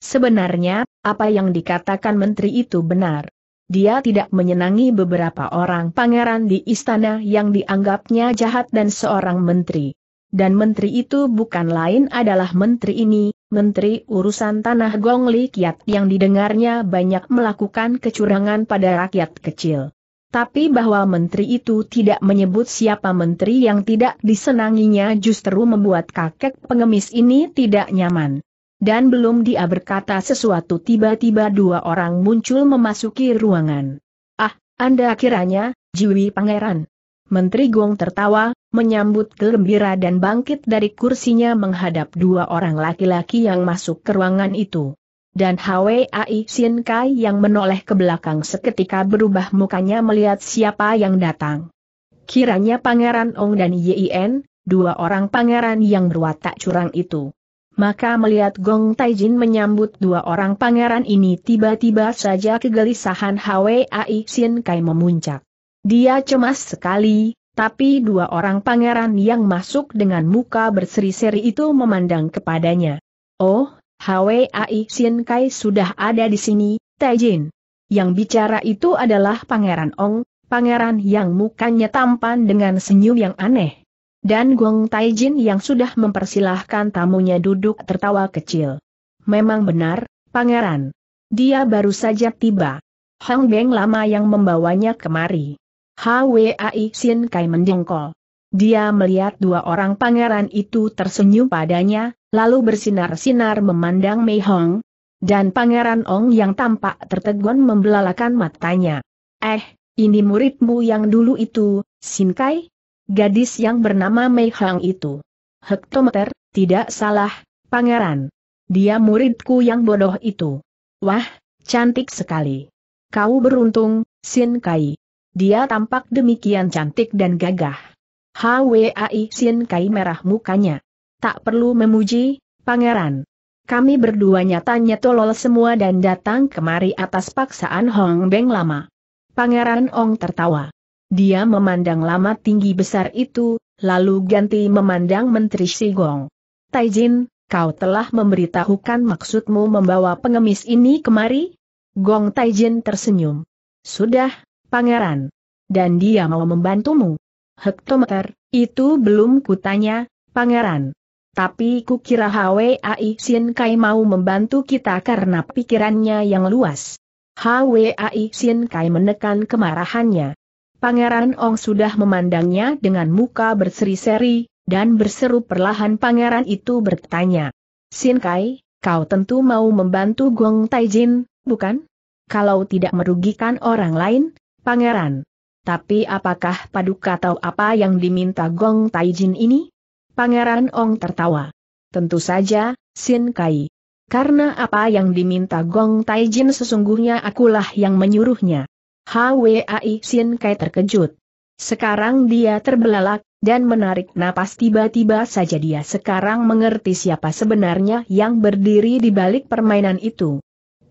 A: Sebenarnya, apa yang dikatakan menteri itu benar. Dia tidak menyenangi beberapa orang pangeran di istana yang dianggapnya jahat dan seorang menteri. Dan menteri itu bukan lain adalah menteri ini, Menteri Urusan Tanah Gong Li Kiat yang didengarnya banyak melakukan kecurangan pada rakyat kecil. Tapi bahwa menteri itu tidak menyebut siapa menteri yang tidak disenanginya justru membuat kakek pengemis ini tidak nyaman. Dan belum dia berkata sesuatu tiba-tiba dua orang muncul memasuki ruangan. Ah, Anda kiranya, Jiwi Pangeran. Menteri Gong tertawa, menyambut gembira dan bangkit dari kursinya menghadap dua orang laki-laki yang masuk ke ruangan itu. Dan Ai Sin Kai yang menoleh ke belakang seketika berubah mukanya melihat siapa yang datang. Kiranya Pangeran Ong dan Yin, dua orang pangeran yang berwatak curang itu. Maka melihat Gong Taijin menyambut dua orang pangeran ini tiba-tiba saja kegelisahan Ai Sin Kai memuncak. Dia cemas sekali, tapi dua orang pangeran yang masuk dengan muka berseri-seri itu memandang kepadanya. Oh, Hwai Sin Kai sudah ada di sini, Taijin. Yang bicara itu adalah Pangeran Ong, pangeran yang mukanya tampan dengan senyum yang aneh. Dan Guang Taijin yang sudah mempersilahkan tamunya duduk tertawa kecil. Memang benar, pangeran. Dia baru saja tiba. Hang Beng lama yang membawanya kemari. HWAI Sin Kai mendengkol. Dia melihat dua orang pangeran itu tersenyum padanya, lalu bersinar-sinar memandang Mei Hong. Dan pangeran Ong yang tampak tertegun membelalakan matanya. Eh, ini muridmu yang dulu itu, Sin Kai? Gadis yang bernama Mei Hong itu. Hektometer, tidak salah, pangeran. Dia muridku yang bodoh itu. Wah, cantik sekali. Kau beruntung, Sin Kai. Dia tampak demikian cantik dan gagah. Hwai Sin Kai merah mukanya. Tak perlu memuji, pangeran. Kami berdua nyatanya tolol semua dan datang kemari atas paksaan Hong Beng lama. Pangeran Ong tertawa. Dia memandang lama tinggi besar itu, lalu ganti memandang Menteri Sigong. Taijin, kau telah memberitahukan maksudmu membawa pengemis ini kemari? Gong Taijin tersenyum. Sudah, Pangeran. Dan dia mau membantumu. Hektometer, itu belum kutanya, Pangeran. Tapi kukira HWAI Sin Kai mau membantu kita karena pikirannya yang luas. HWAI Sin Kai menekan kemarahannya. Pangeran Ong sudah memandangnya dengan muka berseri-seri, dan berseru perlahan pangeran itu bertanya. Sin Kai, kau tentu mau membantu Gong Taijin, bukan? Kalau tidak merugikan orang lain, Pangeran. Tapi apakah paduka tahu apa yang diminta Gong Taijin ini? Pangeran Ong tertawa. Tentu saja, Sin Kai. Karena apa yang diminta Gong Taijin sesungguhnya akulah yang menyuruhnya. Hwai Sin Kai terkejut. Sekarang dia terbelalak, dan menarik napas tiba-tiba saja dia sekarang mengerti siapa sebenarnya yang berdiri di balik permainan itu.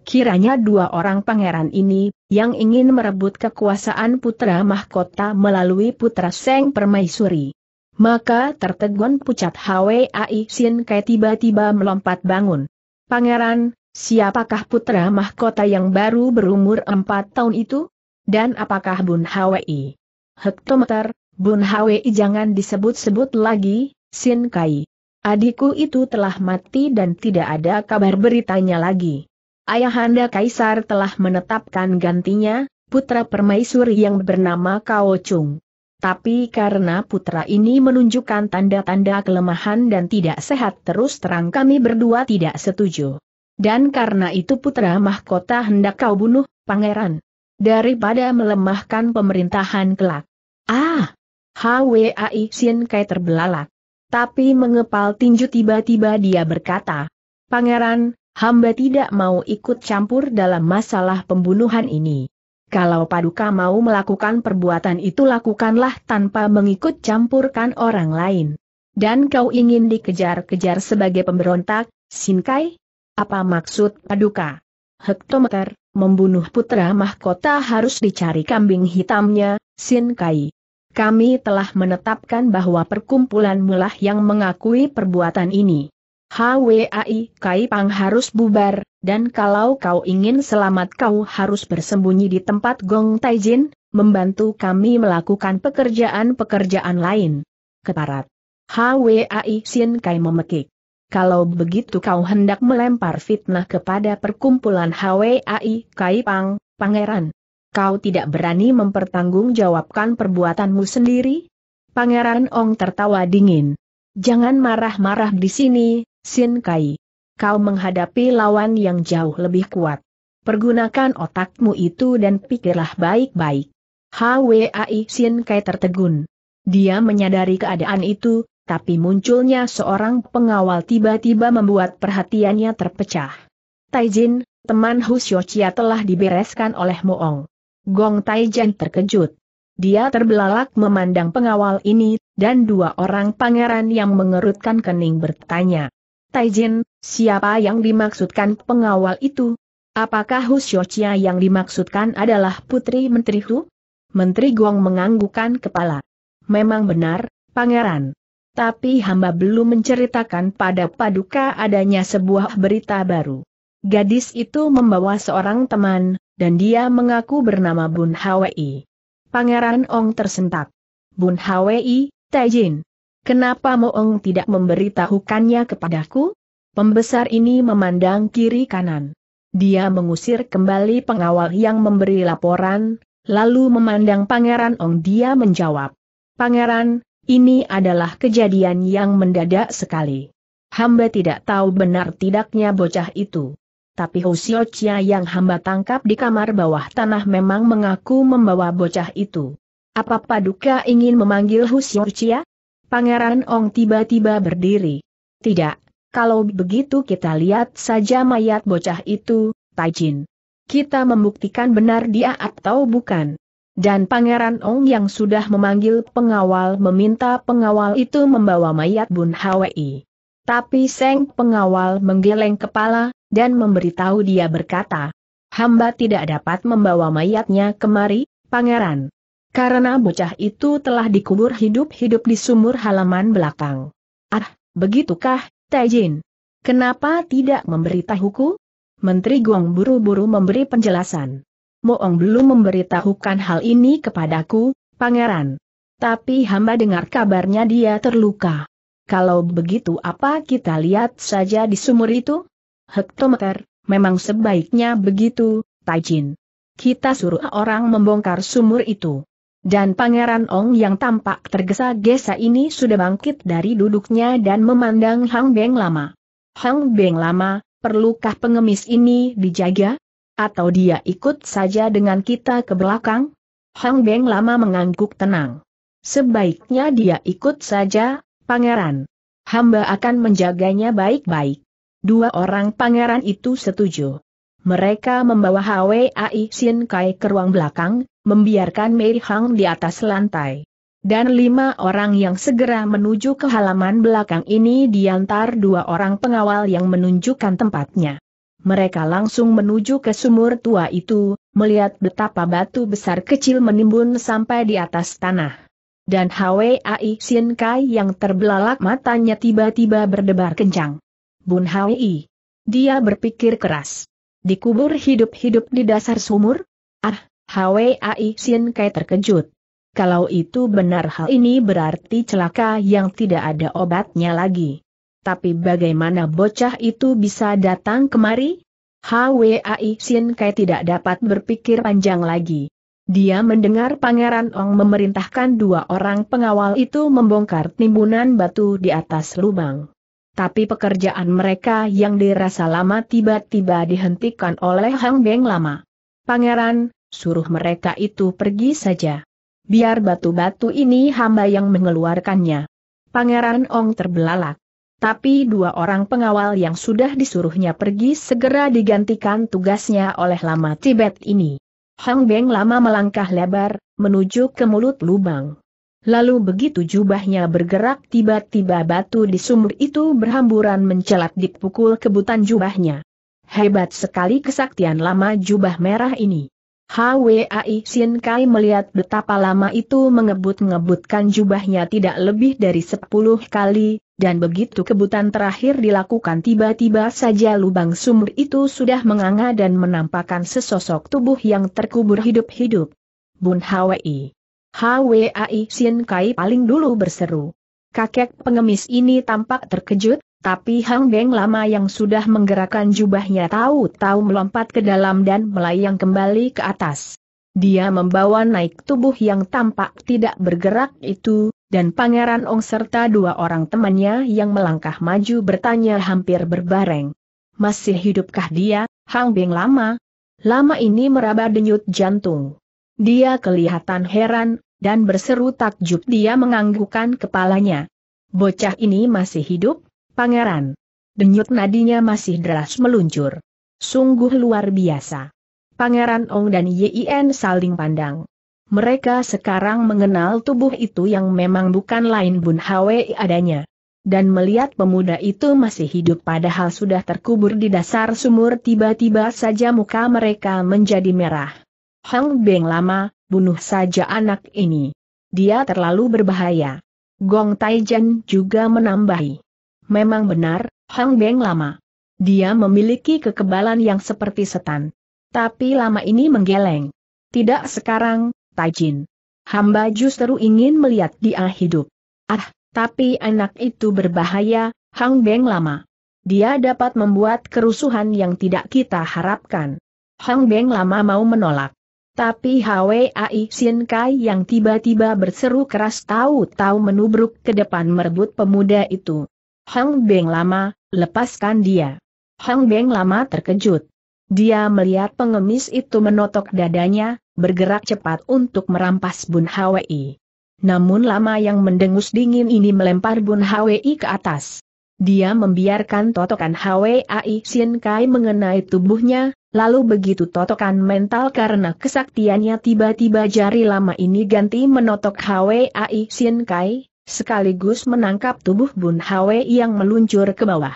A: Kiranya dua orang pangeran ini, yang ingin merebut kekuasaan putra mahkota melalui putra Seng Permaisuri. Maka tertegun pucat Hwai Sin Kai tiba-tiba melompat bangun. Pangeran, siapakah putra mahkota yang baru berumur empat tahun itu? Dan apakah Bun Hwai? Hektometer, Bun Hwai jangan disebut-sebut lagi, Sin Kai. Adikku itu telah mati dan tidak ada kabar beritanya lagi. Ayahanda Kaisar telah menetapkan gantinya, putra permaisuri yang bernama Kao Chung. Tapi karena putra ini menunjukkan tanda-tanda kelemahan dan tidak sehat terus terang kami berdua tidak setuju. Dan karena itu putra mahkota hendak kau bunuh, pangeran. Daripada melemahkan pemerintahan kelak. Ah! HWAI Sin Kai terbelalak. Tapi mengepal tinju tiba-tiba dia berkata, Pangeran, hamba tidak mau ikut campur dalam masalah pembunuhan ini. Kalau Paduka mau melakukan perbuatan itu lakukanlah tanpa mengikut campurkan orang lain. Dan kau ingin dikejar-kejar sebagai pemberontak, Sinkai? Apa maksud Paduka? Hektometer, membunuh putra mahkota harus dicari kambing hitamnya, Sinkai. Kami telah menetapkan bahwa perkumpulan mulah yang mengakui perbuatan ini. HWAI Kai Pang harus bubar, dan kalau kau ingin selamat kau harus bersembunyi di tempat Gong Taijin, membantu kami melakukan pekerjaan-pekerjaan lain. Keparat. HWAI Sin Kai memekik. Kalau begitu kau hendak melempar fitnah kepada perkumpulan HWAI Kai Pang, pangeran. Kau tidak berani mempertanggungjawabkan perbuatanmu sendiri? Pangeran Ong tertawa dingin. Jangan marah-marah di sini, Sin Kai. Kau menghadapi lawan yang jauh lebih kuat. Pergunakan otakmu itu dan pikirlah baik-baik. HWAI Sin Kai tertegun. Dia menyadari keadaan itu, tapi munculnya seorang pengawal tiba-tiba membuat perhatiannya terpecah. Taijin, teman Hu Husiochia telah dibereskan oleh Moong. Gong Taijin terkejut. Dia terbelalak memandang pengawal ini, dan dua orang pangeran yang mengerutkan kening bertanya. Taijin, siapa yang dimaksudkan pengawal itu? Apakah Hu yang dimaksudkan adalah putri Menteri Hu? Menteri Guang menganggukkan kepala. Memang benar, pangeran. Tapi hamba belum menceritakan pada Paduka adanya sebuah berita baru. Gadis itu membawa seorang teman, dan dia mengaku bernama Bun Hwi. Pangeran Ong tersentak. Bun Hwi, Taijin, Kenapa Moeng tidak memberitahukannya kepadaku? Pembesar ini memandang kiri kanan. Dia mengusir kembali pengawal yang memberi laporan, lalu memandang Pangeran Ong dia menjawab. Pangeran, ini adalah kejadian yang mendadak sekali. Hamba tidak tahu benar tidaknya bocah itu. Tapi Hosio Chia yang hamba tangkap di kamar bawah tanah memang mengaku membawa bocah itu. Apa Paduka ingin memanggil Hosio Chia? Pangeran Ong tiba-tiba berdiri. Tidak, kalau begitu kita lihat saja mayat bocah itu, Taijin. Kita membuktikan benar dia atau bukan. Dan Pangeran Ong yang sudah memanggil pengawal meminta pengawal itu membawa mayat Bun Hwi. Tapi Seng pengawal menggeleng kepala, dan memberitahu dia berkata, Hamba tidak dapat membawa mayatnya kemari, Pangeran. Karena bocah itu telah dikubur hidup-hidup di sumur halaman belakang. Ah, begitukah, Taijin? Kenapa tidak memberitahuku? Menteri Guang buru-buru memberi penjelasan. Moong belum memberitahukan hal ini kepadaku, pangeran. Tapi hamba dengar kabarnya dia terluka. Kalau begitu apa kita lihat saja di sumur itu? Hektometer, memang sebaiknya begitu, Taijin. Kita suruh orang membongkar sumur itu. Dan Pangeran Ong yang tampak tergesa-gesa ini sudah bangkit dari duduknya dan memandang Hang Beng Lama. Hang Beng Lama, perlukah pengemis ini dijaga? Atau dia ikut saja dengan kita ke belakang? Hang Beng Lama mengangguk tenang. Sebaiknya dia ikut saja, Pangeran. Hamba akan menjaganya baik-baik. Dua orang pangeran itu setuju. Mereka membawa Hwai Sin Kai ke ruang belakang, membiarkan Mei Hang di atas lantai. Dan lima orang yang segera menuju ke halaman belakang ini diantar dua orang pengawal yang menunjukkan tempatnya. Mereka langsung menuju ke sumur tua itu, melihat betapa batu besar kecil menimbun sampai di atas tanah. Dan Hwai Sin Kai yang terbelalak matanya tiba-tiba berdebar kencang. Bun Hwai. Dia berpikir keras. Dikubur hidup-hidup di dasar sumur? Ah, Hwai Xin Kai terkejut. Kalau itu benar hal ini berarti celaka yang tidak ada obatnya lagi. Tapi bagaimana bocah itu bisa datang kemari? Hwai Xin Kai tidak dapat berpikir panjang lagi. Dia mendengar Pangeran Ong memerintahkan dua orang pengawal itu membongkar timbunan batu di atas lubang tapi pekerjaan mereka yang dirasa lama tiba-tiba dihentikan oleh Hang Beng Lama. Pangeran, suruh mereka itu pergi saja. Biar batu-batu ini hamba yang mengeluarkannya. Pangeran Ong terbelalak. Tapi dua orang pengawal yang sudah disuruhnya pergi segera digantikan tugasnya oleh lama Tibet ini. Hang Beng Lama melangkah lebar, menuju ke mulut lubang. Lalu begitu jubahnya bergerak tiba-tiba batu di sumur itu berhamburan mencelat dipukul kebutan jubahnya. Hebat sekali kesaktian lama jubah merah ini. HWAI Sin Kai melihat betapa lama itu mengebut-ngebutkan jubahnya tidak lebih dari 10 kali, dan begitu kebutan terakhir dilakukan tiba-tiba saja lubang sumur itu sudah menganga dan menampakkan sesosok tubuh yang terkubur hidup-hidup. Bun Hwi. HWAI Sien Kai paling dulu berseru. Kakek pengemis ini tampak terkejut, tapi Hang Beng lama yang sudah menggerakkan jubahnya tahu-tahu melompat ke dalam dan melayang kembali ke atas. Dia membawa naik tubuh yang tampak tidak bergerak itu, dan Pangeran Ong serta dua orang temannya yang melangkah maju bertanya hampir berbareng. Masih hidupkah dia, Hang Beng lama? Lama ini meraba denyut jantung. Dia kelihatan heran, dan berseru takjub dia menganggukkan kepalanya. Bocah ini masih hidup, pangeran. Denyut nadinya masih deras meluncur. Sungguh luar biasa. Pangeran Ong dan Yin saling pandang. Mereka sekarang mengenal tubuh itu yang memang bukan lain Bun Hwei adanya. Dan melihat pemuda itu masih hidup padahal sudah terkubur di dasar sumur tiba-tiba saja muka mereka menjadi merah. Hang Beng lama, bunuh saja anak ini. Dia terlalu berbahaya. Gong Taijan juga menambahi. Memang benar, Hang Beng lama. Dia memiliki kekebalan yang seperti setan. Tapi lama ini menggeleng. Tidak sekarang, Taijin. Hamba justru ingin melihat dia hidup. Ah, tapi anak itu berbahaya, Hang Beng lama. Dia dapat membuat kerusuhan yang tidak kita harapkan. Hang Beng lama mau menolak. Tapi Hwai Sin Kai yang tiba-tiba berseru keras tahu-tahu menubruk ke depan merebut pemuda itu. Hang Beng Lama, lepaskan dia. Hang Beng Lama terkejut. Dia melihat pengemis itu menotok dadanya, bergerak cepat untuk merampas Bun Hwi. Namun lama yang mendengus dingin ini melempar Bun Hwi ke atas. Dia membiarkan totokan Hwai Xin Kai mengenai tubuhnya, lalu begitu totokan mental karena kesaktiannya tiba-tiba jari lama ini ganti menotok Hwai Xin Kai, sekaligus menangkap tubuh Bun Hwai yang meluncur ke bawah.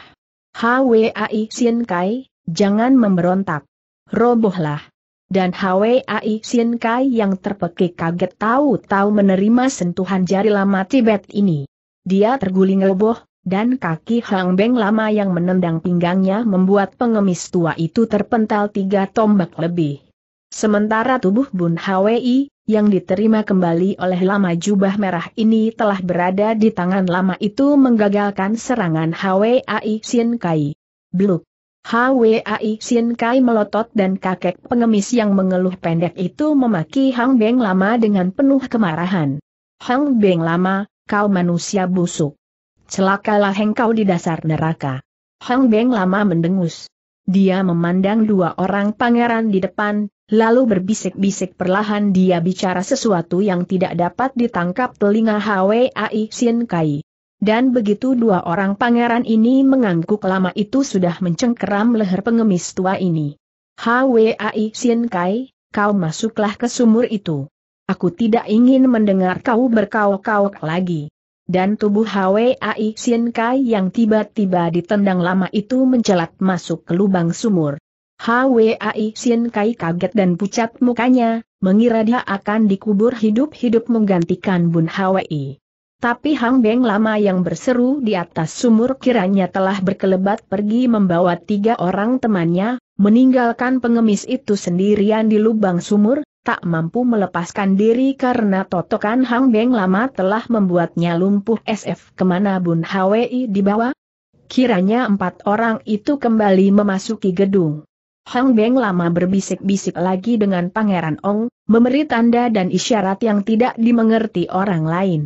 A: Hwai Xin Kai, jangan memberontak. Robohlah. Dan Hwai Xin Kai yang terpekik kaget tahu-tahu menerima sentuhan jari lama Tibet ini. Dia terguling roboh, dan kaki Hang Beng lama yang menendang pinggangnya membuat pengemis tua itu terpental tiga tombak lebih. Sementara tubuh Bun Hwi, yang diterima kembali oleh lama jubah merah ini telah berada di tangan lama itu menggagalkan serangan Hwi Sin Kai. Bluk! Hwi Sin Kai melotot dan kakek pengemis yang mengeluh pendek itu memaki Hang Beng lama dengan penuh kemarahan. Hang Beng lama, kau manusia busuk celakalah engkau di dasar neraka. Hang Beng lama mendengus. Dia memandang dua orang pangeran di depan, lalu berbisik-bisik perlahan dia bicara sesuatu yang tidak dapat ditangkap telinga Hwai Sin Kai. Dan begitu dua orang pangeran ini mengangguk lama itu sudah mencengkeram leher pengemis tua ini. Hwai Sin Kai, kau masuklah ke sumur itu. Aku tidak ingin mendengar kau berkauk-kauk lagi dan tubuh Hwai Sin Kai yang tiba-tiba ditendang lama itu mencelat masuk ke lubang sumur. Hwai Sin Kai kaget dan pucat mukanya, mengira dia akan dikubur hidup-hidup menggantikan Bun Hwai. Tapi Hang Beng lama yang berseru di atas sumur kiranya telah berkelebat pergi membawa tiga orang temannya, meninggalkan pengemis itu sendirian di lubang sumur, tak mampu melepaskan diri karena totokan Hang Beng lama telah membuatnya lumpuh SF kemana Bun Hwi dibawa. Kiranya empat orang itu kembali memasuki gedung. Hang Beng lama berbisik-bisik lagi dengan Pangeran Ong, memberi tanda dan isyarat yang tidak dimengerti orang lain.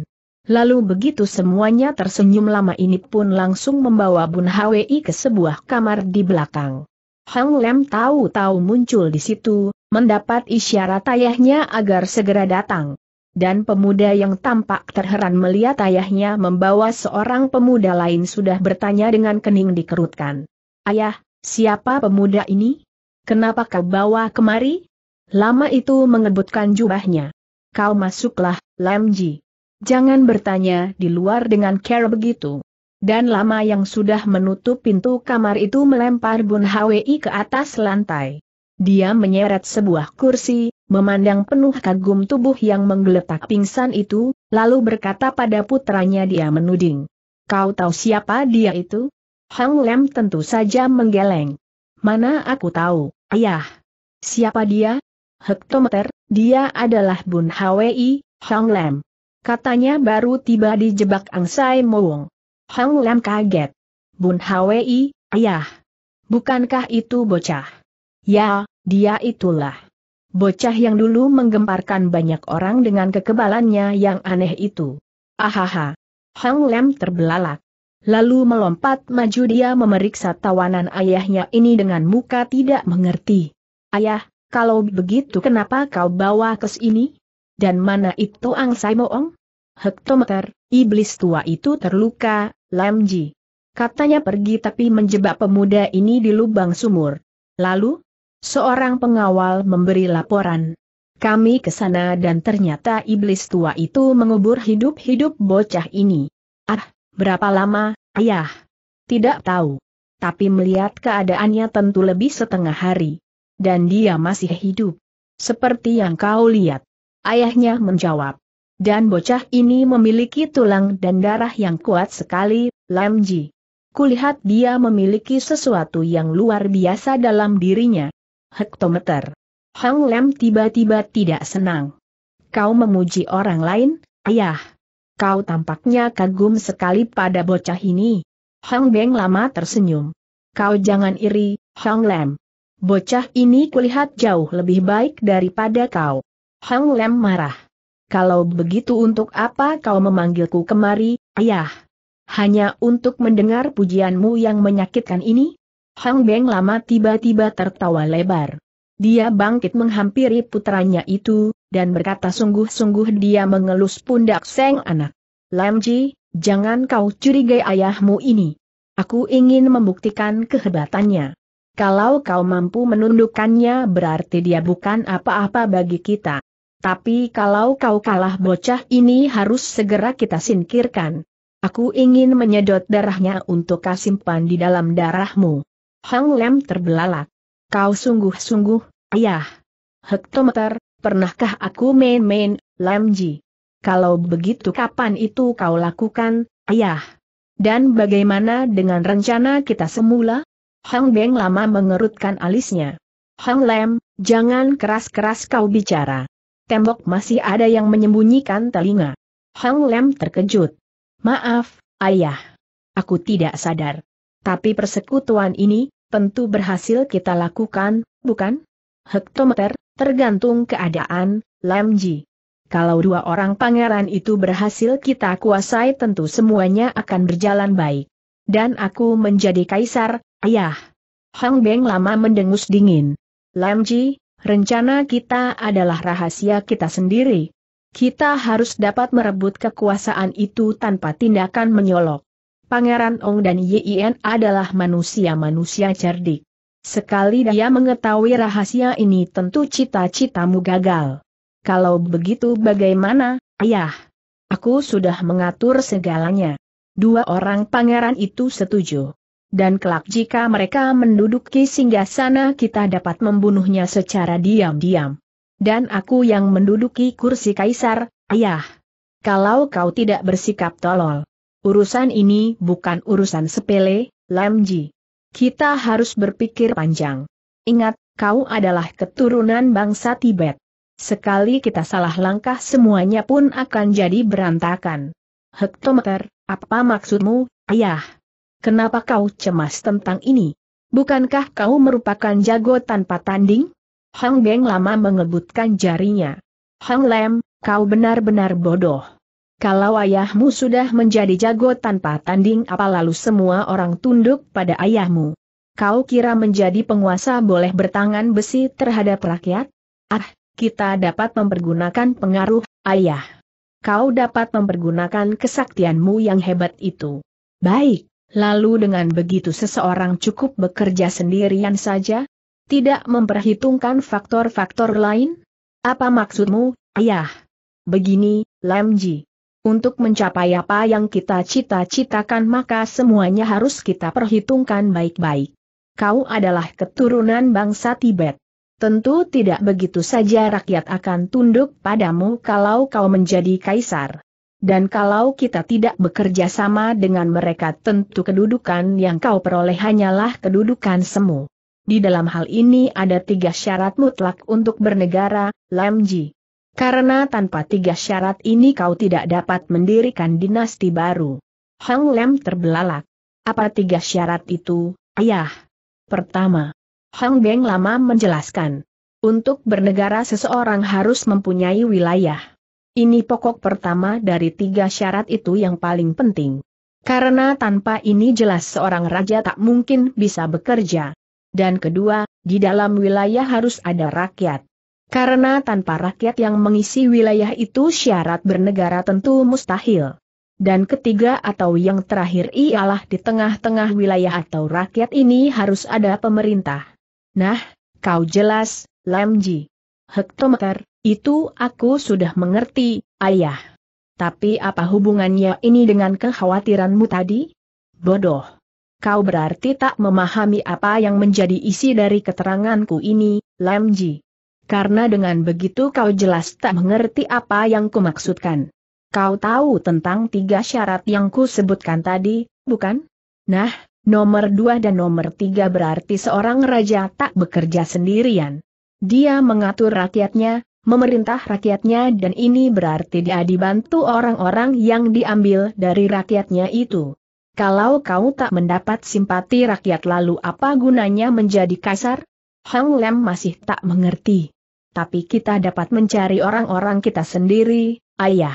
A: Lalu begitu semuanya tersenyum lama ini pun langsung membawa Bun Hwi ke sebuah kamar di belakang. Hang Lem tahu-tahu muncul di situ, mendapat isyarat ayahnya agar segera datang. Dan pemuda yang tampak terheran melihat ayahnya membawa seorang pemuda lain sudah bertanya dengan kening dikerutkan. Ayah, siapa pemuda ini? Kenapa kau bawa kemari? Lama itu mengebutkan jubahnya. Kau masuklah, Lamji. Jangan bertanya di luar dengan care begitu. Dan lama yang sudah menutup pintu kamar itu melempar Bun Hwi ke atas lantai. Dia menyeret sebuah kursi, memandang penuh kagum tubuh yang menggeletak pingsan itu, lalu berkata pada putranya dia menuding. Kau tahu siapa dia itu? Hang Lem tentu saja menggeleng. Mana aku tahu, ayah. Siapa dia? Hektometer, dia adalah Bun Hwi, Hang Lem. Katanya baru tiba di jebak Angsai Mowong. Hang Lem kaget. Bun Hwi, ayah. Bukankah itu bocah? Ya, dia itulah. Bocah yang dulu menggemparkan banyak orang dengan kekebalannya yang aneh itu. Ahaha. Hang Lem terbelalak. Lalu melompat maju dia memeriksa tawanan ayahnya ini dengan muka tidak mengerti. Ayah, kalau begitu kenapa kau bawa ke sini? Dan mana itu Ang Sai Moong? Hektometer, iblis tua itu terluka, Lam Ji. Katanya pergi tapi menjebak pemuda ini di lubang sumur. Lalu, Seorang pengawal memberi laporan. Kami ke sana dan ternyata iblis tua itu mengubur hidup-hidup bocah ini. Ah, berapa lama, ayah? Tidak tahu. Tapi melihat keadaannya tentu lebih setengah hari. Dan dia masih hidup. Seperti yang kau lihat. Ayahnya menjawab. Dan bocah ini memiliki tulang dan darah yang kuat sekali, Lamji. Kulihat dia memiliki sesuatu yang luar biasa dalam dirinya, hektometer. Hang Lam tiba-tiba tidak senang. Kau memuji orang lain, ayah. Kau tampaknya kagum sekali pada bocah ini. Hang Beng lama tersenyum. Kau jangan iri, Hang Lam. Bocah ini kulihat jauh lebih baik daripada kau. Hang Lam marah. Kalau begitu untuk apa kau memanggilku kemari, ayah? Hanya untuk mendengar pujianmu yang menyakitkan ini? Hang Beng lama tiba-tiba tertawa lebar. Dia bangkit menghampiri putranya itu, dan berkata sungguh-sungguh dia mengelus pundak Seng anak. Lam Ji, jangan kau curigai ayahmu ini. Aku ingin membuktikan kehebatannya. Kalau kau mampu menundukkannya berarti dia bukan apa-apa bagi kita. Tapi kalau kau kalah bocah ini harus segera kita singkirkan. Aku ingin menyedot darahnya untuk kasimpan di dalam darahmu. Hang Lem terbelalak. Kau sungguh-sungguh, ayah. Hektometer, pernahkah aku main-main, Lem Ji? Kalau begitu kapan itu kau lakukan, ayah? Dan bagaimana dengan rencana kita semula? Hang Beng lama mengerutkan alisnya. Hang Lem, jangan keras-keras kau bicara. Tembok masih ada yang menyembunyikan telinga. Hang Lem terkejut. Maaf, ayah. Aku tidak sadar. Tapi persekutuan ini, tentu berhasil kita lakukan, bukan? Hektometer, tergantung keadaan, Lemji. Kalau dua orang pangeran itu berhasil kita kuasai tentu semuanya akan berjalan baik. Dan aku menjadi kaisar, ayah. Hang Beng lama mendengus dingin. Lemji, rencana kita adalah rahasia kita sendiri. Kita harus dapat merebut kekuasaan itu tanpa tindakan menyolok. Pangeran Ong dan Yin adalah manusia-manusia cerdik. Sekali dia mengetahui rahasia ini tentu cita-citamu gagal. Kalau begitu bagaimana, ayah? Aku sudah mengatur segalanya. Dua orang pangeran itu setuju. Dan kelak jika mereka menduduki singgah sana kita dapat membunuhnya secara diam-diam. Dan aku yang menduduki kursi kaisar, ayah. Kalau kau tidak bersikap tolol. Urusan ini bukan urusan sepele, Lam Ji. Kita harus berpikir panjang. Ingat, kau adalah keturunan bangsa Tibet. Sekali kita salah langkah semuanya pun akan jadi berantakan. Hektometer, apa maksudmu, ayah? Kenapa kau cemas tentang ini? Bukankah kau merupakan jago tanpa tanding? Hang Beng lama mengebutkan jarinya. Hang Lem, kau benar-benar bodoh. Kalau ayahmu sudah menjadi jago tanpa tanding apa lalu semua orang tunduk pada ayahmu? Kau kira menjadi penguasa boleh bertangan besi terhadap rakyat? Ah, kita dapat mempergunakan pengaruh, ayah. Kau dapat mempergunakan kesaktianmu yang hebat itu. Baik, lalu dengan begitu seseorang cukup bekerja sendirian saja? Tidak memperhitungkan faktor-faktor lain? Apa maksudmu, ayah? Begini, Lemji. Untuk mencapai apa yang kita cita-citakan maka semuanya harus kita perhitungkan baik-baik. Kau adalah keturunan bangsa Tibet. Tentu tidak begitu saja rakyat akan tunduk padamu kalau kau menjadi kaisar. Dan kalau kita tidak bekerja sama dengan mereka tentu kedudukan yang kau peroleh hanyalah kedudukan semu. Di dalam hal ini ada tiga syarat mutlak untuk bernegara, Lamji. Karena tanpa tiga syarat ini kau tidak dapat mendirikan dinasti baru. Hang Lem terbelalak. Apa tiga syarat itu, ayah? Pertama, Hang Beng lama menjelaskan. Untuk bernegara seseorang harus mempunyai wilayah. Ini pokok pertama dari tiga syarat itu yang paling penting. Karena tanpa ini jelas seorang raja tak mungkin bisa bekerja. Dan kedua, di dalam wilayah harus ada rakyat. Karena tanpa rakyat yang mengisi wilayah itu syarat bernegara tentu mustahil. Dan ketiga atau yang terakhir ialah di tengah-tengah wilayah atau rakyat ini harus ada pemerintah. Nah, kau jelas, Lemji. Hektometer, itu aku sudah mengerti, ayah. Tapi apa hubungannya ini dengan kekhawatiranmu tadi? Bodoh. Kau berarti tak memahami apa yang menjadi isi dari keteranganku ini, Lemji. Karena dengan begitu kau jelas tak mengerti apa yang kumaksudkan. Kau tahu tentang tiga syarat yang ku sebutkan tadi, bukan? Nah, nomor dua dan nomor tiga berarti seorang raja tak bekerja sendirian. Dia mengatur rakyatnya, memerintah rakyatnya dan ini berarti dia dibantu orang-orang yang diambil dari rakyatnya itu. Kalau kau tak mendapat simpati rakyat lalu apa gunanya menjadi kasar? Hang Lem masih tak mengerti tapi kita dapat mencari orang-orang kita sendiri, ayah.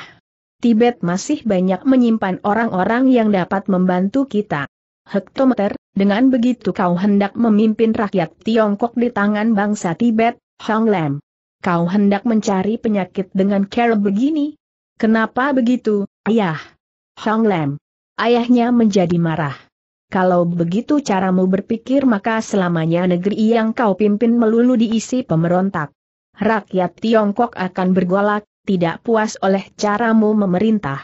A: Tibet masih banyak menyimpan orang-orang yang dapat membantu kita. Hektometer, dengan begitu kau hendak memimpin rakyat Tiongkok di tangan bangsa Tibet, Hong Lam. Kau hendak mencari penyakit dengan cara begini? Kenapa begitu, ayah? Hong Lam. Ayahnya menjadi marah. Kalau begitu caramu berpikir maka selamanya negeri yang kau pimpin melulu diisi pemberontak rakyat Tiongkok akan bergolak, tidak puas oleh caramu memerintah.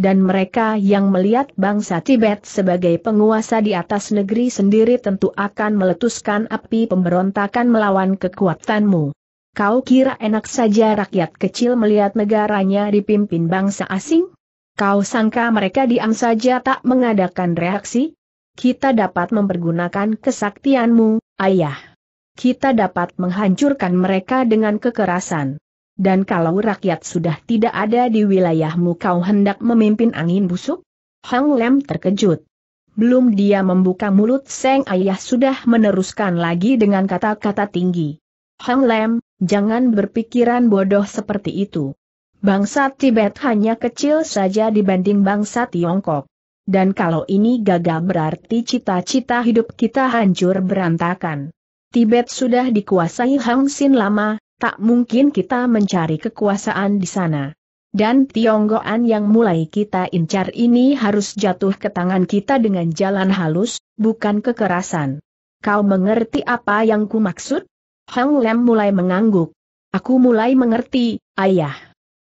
A: Dan mereka yang melihat bangsa Tibet sebagai penguasa di atas negeri sendiri tentu akan meletuskan api pemberontakan melawan kekuatanmu. Kau kira enak saja rakyat kecil melihat negaranya dipimpin bangsa asing? Kau sangka mereka diam saja tak mengadakan reaksi? Kita dapat mempergunakan kesaktianmu, ayah kita dapat menghancurkan mereka dengan kekerasan. Dan kalau rakyat sudah tidak ada di wilayahmu kau hendak memimpin angin busuk? Hang Lem terkejut. Belum dia membuka mulut Seng Ayah sudah meneruskan lagi dengan kata-kata tinggi. Hang Lem, jangan berpikiran bodoh seperti itu. Bangsa Tibet hanya kecil saja dibanding bangsa Tiongkok. Dan kalau ini gagal berarti cita-cita hidup kita hancur berantakan. Tibet sudah dikuasai Hang Sin lama, tak mungkin kita mencari kekuasaan di sana. Dan Tionggoan yang mulai kita incar ini harus jatuh ke tangan kita dengan jalan halus, bukan kekerasan. Kau mengerti apa yang ku maksud? Hang Lem mulai mengangguk. Aku mulai mengerti, ayah.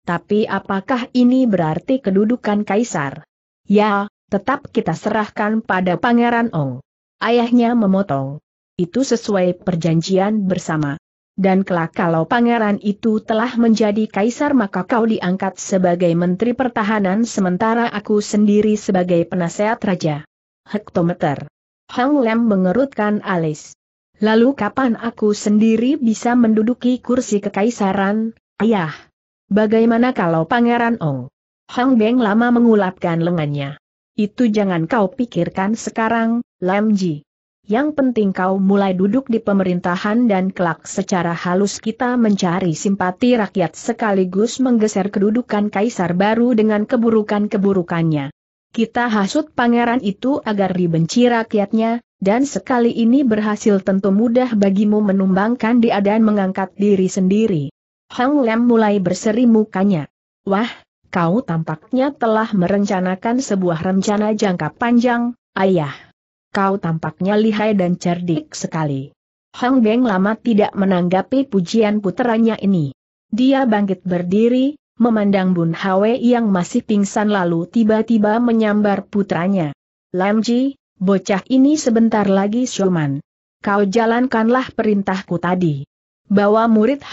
A: Tapi apakah ini berarti kedudukan kaisar? Ya, tetap kita serahkan pada Pangeran Ong. Ayahnya memotong. Itu sesuai perjanjian bersama. Dan kelak kalau pangeran itu telah menjadi kaisar maka kau diangkat sebagai menteri pertahanan sementara aku sendiri sebagai penasehat raja. Hektometer. Hang Lem mengerutkan alis. Lalu kapan aku sendiri bisa menduduki kursi kekaisaran, ayah? Bagaimana kalau pangeran Ong? Hang Beng lama mengulapkan lengannya. Itu jangan kau pikirkan sekarang, Lam Ji. Yang penting kau mulai duduk di pemerintahan dan kelak secara halus kita mencari simpati rakyat sekaligus menggeser kedudukan kaisar baru dengan keburukan-keburukannya. Kita hasut pangeran itu agar dibenci rakyatnya, dan sekali ini berhasil tentu mudah bagimu menumbangkan dia dan mengangkat diri sendiri. Hang Lem mulai berseri mukanya. Wah, kau tampaknya telah merencanakan sebuah rencana jangka panjang, ayah kau tampaknya lihai dan cerdik sekali. Hang Beng lama tidak menanggapi pujian puteranya ini. Dia bangkit berdiri, memandang Bun Hwe yang masih pingsan lalu tiba-tiba menyambar putranya. Lam Ji, bocah ini sebentar lagi Shoman. Kau jalankanlah perintahku tadi. Bawa murid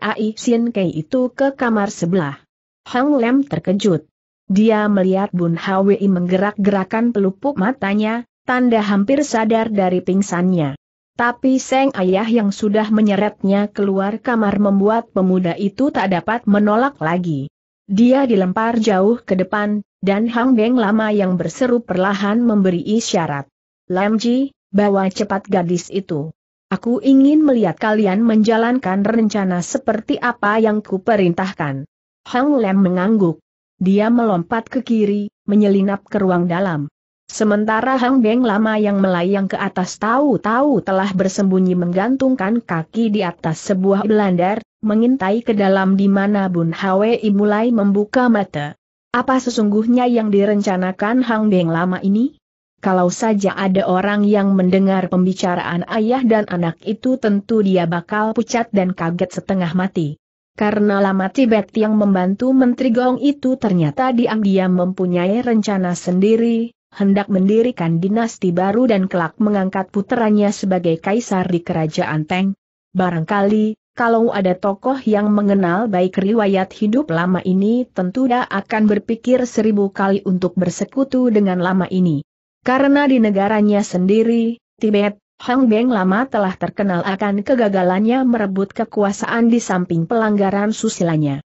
A: Ai Sin Kei itu ke kamar sebelah. Hang Lam terkejut. Dia melihat Bun Hwe menggerak-gerakan pelupuk matanya, tanda hampir sadar dari pingsannya. Tapi Seng Ayah yang sudah menyeretnya keluar kamar membuat pemuda itu tak dapat menolak lagi. Dia dilempar jauh ke depan, dan Hang Beng lama yang berseru perlahan memberi isyarat. Lam Ji, bawa cepat gadis itu. Aku ingin melihat kalian menjalankan rencana seperti apa yang kuperintahkan. Hang Lam mengangguk. Dia melompat ke kiri, menyelinap ke ruang dalam. Sementara Hang Beng lama yang melayang ke atas tahu-tahu telah bersembunyi menggantungkan kaki di atas sebuah belandar, mengintai ke dalam di mana Bun Hwi mulai membuka mata. Apa sesungguhnya yang direncanakan Hang Beng lama ini? Kalau saja ada orang yang mendengar pembicaraan ayah dan anak itu tentu dia bakal pucat dan kaget setengah mati. Karena lama Tibet yang membantu Menteri Gong itu ternyata diam-diam mempunyai rencana sendiri, hendak mendirikan dinasti baru dan kelak mengangkat puteranya sebagai kaisar di kerajaan Teng. Barangkali, kalau ada tokoh yang mengenal baik riwayat hidup lama ini tentu dia akan berpikir seribu kali untuk bersekutu dengan lama ini. Karena di negaranya sendiri, Tibet, Hang Beng lama telah terkenal akan kegagalannya merebut kekuasaan di samping pelanggaran susilanya.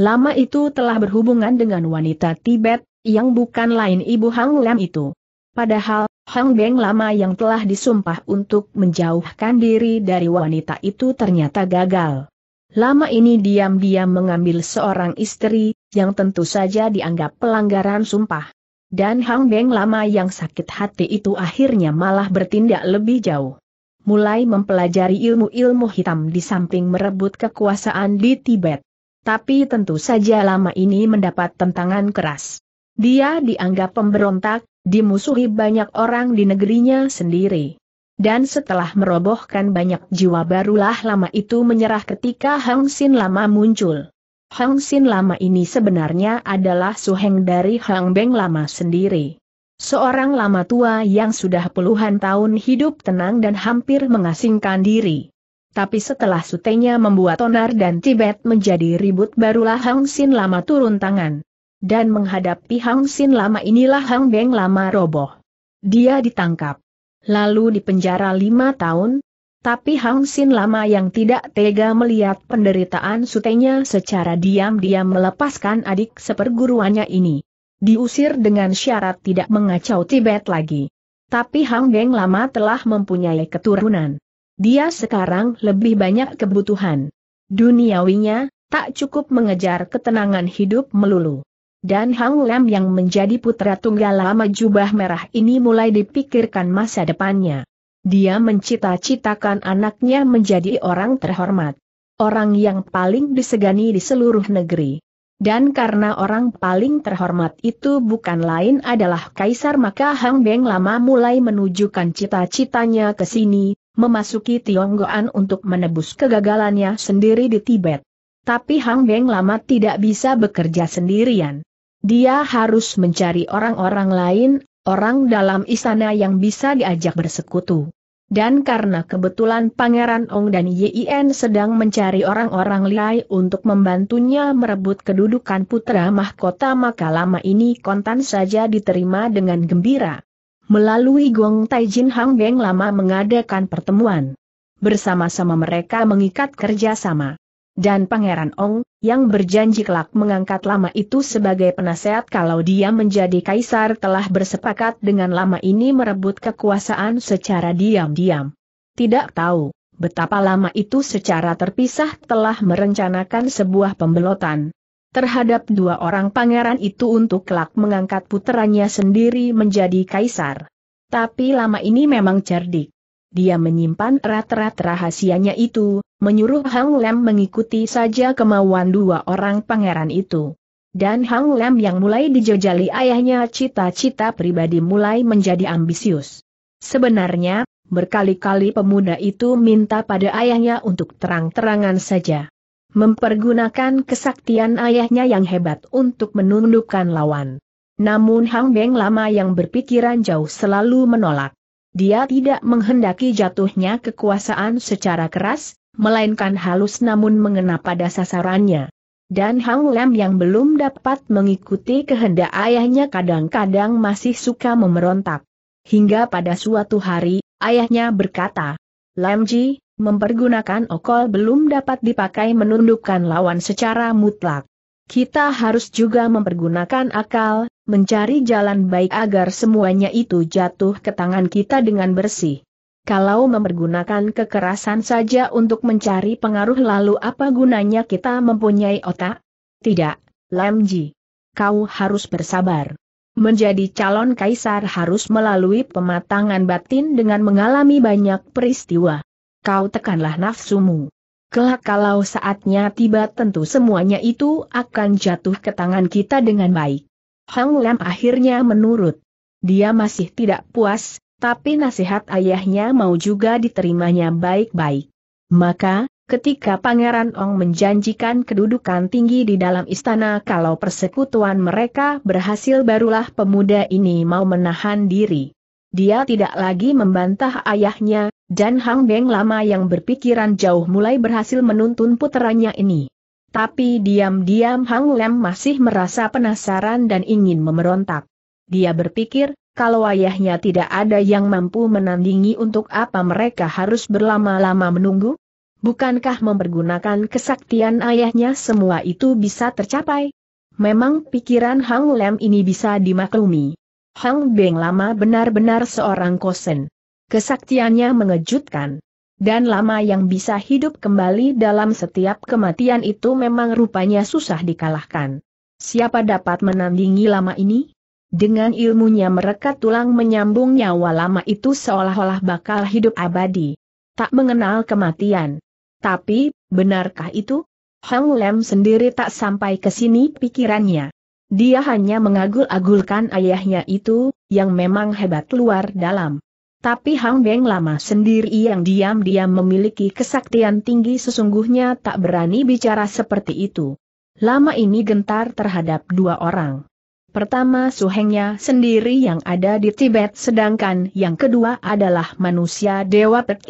A: Lama itu telah berhubungan dengan wanita Tibet, yang bukan lain ibu Hang Lam itu. Padahal, Hang Beng lama yang telah disumpah untuk menjauhkan diri dari wanita itu ternyata gagal. Lama ini diam-diam mengambil seorang istri, yang tentu saja dianggap pelanggaran sumpah. Dan Hang Beng lama yang sakit hati itu akhirnya malah bertindak lebih jauh. Mulai mempelajari ilmu-ilmu hitam di samping merebut kekuasaan di Tibet. Tapi tentu saja lama ini mendapat tentangan keras. Dia dianggap pemberontak, dimusuhi banyak orang di negerinya sendiri. Dan setelah merobohkan banyak jiwa barulah lama itu menyerah ketika Hang Sin Lama muncul. Hang Sin Lama ini sebenarnya adalah suheng dari Hang Beng Lama sendiri. Seorang lama tua yang sudah puluhan tahun hidup tenang dan hampir mengasingkan diri. Tapi setelah sutenya membuat Onar dan Tibet menjadi ribut barulah Hang Sin Lama turun tangan dan menghadapi Hang Sin lama inilah Hang Beng lama roboh. Dia ditangkap. Lalu dipenjara lima tahun, tapi Hang Sin lama yang tidak tega melihat penderitaan sutenya secara diam-diam melepaskan adik seperguruannya ini. Diusir dengan syarat tidak mengacau Tibet lagi. Tapi Hang Beng lama telah mempunyai keturunan. Dia sekarang lebih banyak kebutuhan. Duniawinya, tak cukup mengejar ketenangan hidup melulu dan Hang Lam yang menjadi putra tunggal lama jubah merah ini mulai dipikirkan masa depannya. Dia mencita-citakan anaknya menjadi orang terhormat. Orang yang paling disegani di seluruh negeri. Dan karena orang paling terhormat itu bukan lain adalah kaisar maka Hang Beng lama mulai menunjukkan cita-citanya ke sini, memasuki Tionggoan untuk menebus kegagalannya sendiri di Tibet. Tapi Hang Beng lama tidak bisa bekerja sendirian. Dia harus mencari orang-orang lain, orang dalam istana yang bisa diajak bersekutu. Dan karena kebetulan Pangeran Ong dan Yin sedang mencari orang-orang Liai untuk membantunya merebut kedudukan putra mahkota maka lama ini kontan saja diterima dengan gembira. Melalui Gong Taijin Hang Beng lama mengadakan pertemuan. Bersama-sama mereka mengikat kerjasama. Dan Pangeran Ong, yang berjanji kelak mengangkat lama itu sebagai penasehat kalau dia menjadi kaisar telah bersepakat dengan lama ini merebut kekuasaan secara diam-diam. Tidak tahu betapa lama itu secara terpisah telah merencanakan sebuah pembelotan terhadap dua orang pangeran itu untuk kelak mengangkat puteranya sendiri menjadi kaisar. Tapi lama ini memang cerdik. Dia menyimpan erat-erat rahasianya itu, menyuruh Hang Lem mengikuti saja kemauan dua orang pangeran itu. Dan Hang Lem yang mulai dijajali ayahnya cita-cita pribadi mulai menjadi ambisius. Sebenarnya, berkali-kali pemuda itu minta pada ayahnya untuk terang-terangan saja. Mempergunakan kesaktian ayahnya yang hebat untuk menundukkan lawan. Namun Hang Beng lama yang berpikiran jauh selalu menolak. Dia tidak menghendaki jatuhnya kekuasaan secara keras, melainkan halus namun mengena pada sasarannya. Dan Hang Lam yang belum dapat mengikuti kehendak ayahnya kadang-kadang masih suka memberontak. Hingga pada suatu hari, ayahnya berkata, Lamji, Ji, mempergunakan okol belum dapat dipakai menundukkan lawan secara mutlak. Kita harus juga mempergunakan akal, mencari jalan baik agar semuanya itu jatuh ke tangan kita dengan bersih. Kalau mempergunakan kekerasan saja untuk mencari pengaruh lalu apa gunanya kita mempunyai otak? Tidak, Lamji. Kau harus bersabar. Menjadi calon kaisar harus melalui pematangan batin dengan mengalami banyak peristiwa. Kau tekanlah nafsumu. Kelak kalau saatnya tiba tentu semuanya itu akan jatuh ke tangan kita dengan baik. Hang Lam akhirnya menurut. Dia masih tidak puas, tapi nasihat ayahnya mau juga diterimanya baik-baik. Maka, ketika Pangeran Ong menjanjikan kedudukan tinggi di dalam istana kalau persekutuan mereka berhasil barulah pemuda ini mau menahan diri. Dia tidak lagi membantah ayahnya, dan Hang Beng lama yang berpikiran jauh mulai berhasil menuntun putranya ini. Tapi diam-diam Hang Lem masih merasa penasaran dan ingin memberontak. Dia berpikir, kalau ayahnya tidak ada yang mampu menandingi untuk apa mereka harus berlama-lama menunggu? Bukankah mempergunakan kesaktian ayahnya semua itu bisa tercapai? Memang pikiran Hang Lem ini bisa dimaklumi. Hang Beng lama benar-benar seorang kosen. Kesaktiannya mengejutkan dan lama yang bisa hidup kembali dalam setiap kematian itu memang rupanya susah dikalahkan. Siapa dapat menandingi lama ini? Dengan ilmunya mereka tulang menyambung nyawa lama itu seolah-olah bakal hidup abadi. Tak mengenal kematian. Tapi, benarkah itu? Hang Lem sendiri tak sampai ke sini pikirannya. Dia hanya mengagul-agulkan ayahnya itu, yang memang hebat luar dalam. Tapi Hang Beng lama sendiri yang diam-diam memiliki kesaktian tinggi sesungguhnya tak berani bicara seperti itu. Lama ini gentar terhadap dua orang. Pertama suhengnya sendiri yang ada di Tibet sedangkan yang kedua adalah manusia Dewa Pek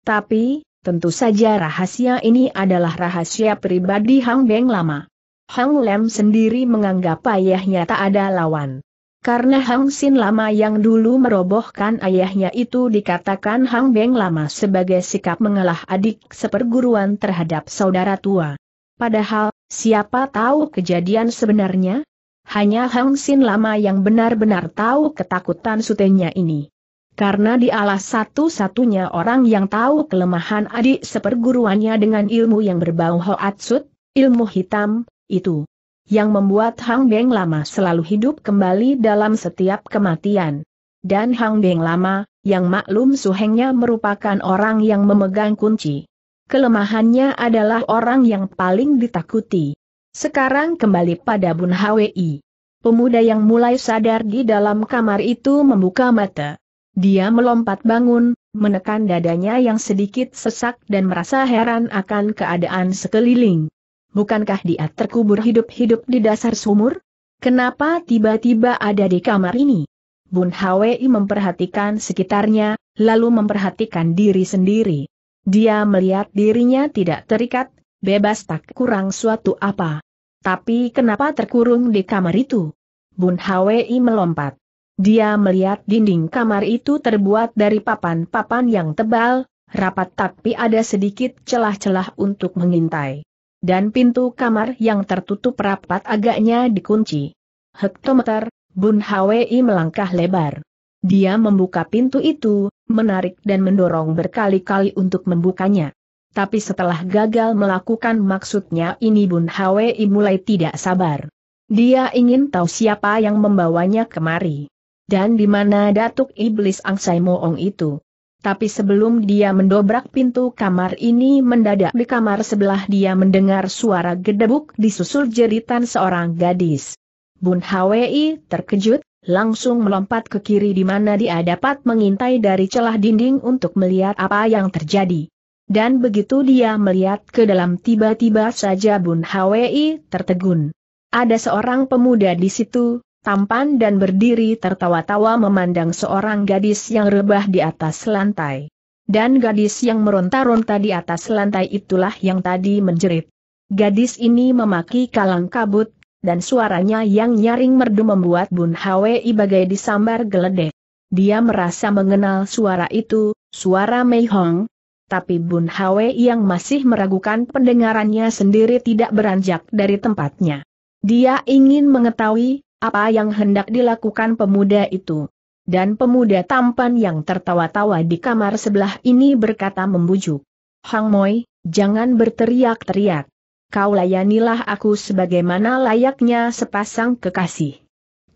A: Tapi, tentu saja rahasia ini adalah rahasia pribadi Hang Beng lama. Hang Lem sendiri menganggap ayahnya tak ada lawan karena Hang Sin lama yang dulu merobohkan ayahnya itu dikatakan Hang Beng lama sebagai sikap mengalah adik seperguruan terhadap saudara tua. Padahal, siapa tahu kejadian sebenarnya? Hanya Hang Sin lama yang benar-benar tahu ketakutan sutenya ini. Karena dialah satu-satunya orang yang tahu kelemahan adik seperguruannya dengan ilmu yang berbau hoatsut, ilmu hitam, itu yang membuat Hang Beng lama selalu hidup kembali dalam setiap kematian. Dan Hang Beng lama, yang maklum suhengnya merupakan orang yang memegang kunci. Kelemahannya adalah orang yang paling ditakuti. Sekarang kembali pada Bun Hwi. Pemuda yang mulai sadar di dalam kamar itu membuka mata. Dia melompat bangun, menekan dadanya yang sedikit sesak dan merasa heran akan keadaan sekeliling bukankah dia terkubur hidup-hidup di dasar sumur? Kenapa tiba-tiba ada di kamar ini? Bun Hwi memperhatikan sekitarnya, lalu memperhatikan diri sendiri. Dia melihat dirinya tidak terikat, bebas tak kurang suatu apa. Tapi kenapa terkurung di kamar itu? Bun Hwi melompat. Dia melihat dinding kamar itu terbuat dari papan-papan yang tebal, rapat tapi ada sedikit celah-celah untuk mengintai dan pintu kamar yang tertutup rapat agaknya dikunci. Hektometer, Bun Hwi melangkah lebar. Dia membuka pintu itu, menarik dan mendorong berkali-kali untuk membukanya. Tapi setelah gagal melakukan maksudnya ini Bun Hwi mulai tidak sabar. Dia ingin tahu siapa yang membawanya kemari. Dan di mana Datuk Iblis Angsai Moong itu. Tapi sebelum dia mendobrak pintu kamar ini mendadak di kamar sebelah dia mendengar suara gedebuk disusul jeritan seorang gadis. Bun Hwi terkejut, langsung melompat ke kiri di mana dia dapat mengintai dari celah dinding untuk melihat apa yang terjadi. Dan begitu dia melihat ke dalam tiba-tiba saja Bun Hwi tertegun. Ada seorang pemuda di situ, tampan dan berdiri tertawa-tawa memandang seorang gadis yang rebah di atas lantai. Dan gadis yang meronta-ronta di atas lantai itulah yang tadi menjerit. Gadis ini memaki kalang kabut, dan suaranya yang nyaring merdu membuat Bun Hwi bagai disambar geledek. Dia merasa mengenal suara itu, suara Mei Hong, tapi Bun Hwi yang masih meragukan pendengarannya sendiri tidak beranjak dari tempatnya. Dia ingin mengetahui apa yang hendak dilakukan pemuda itu. Dan pemuda tampan yang tertawa-tawa di kamar sebelah ini berkata membujuk. Hang Moi, jangan berteriak-teriak. Kau layanilah aku sebagaimana layaknya sepasang kekasih.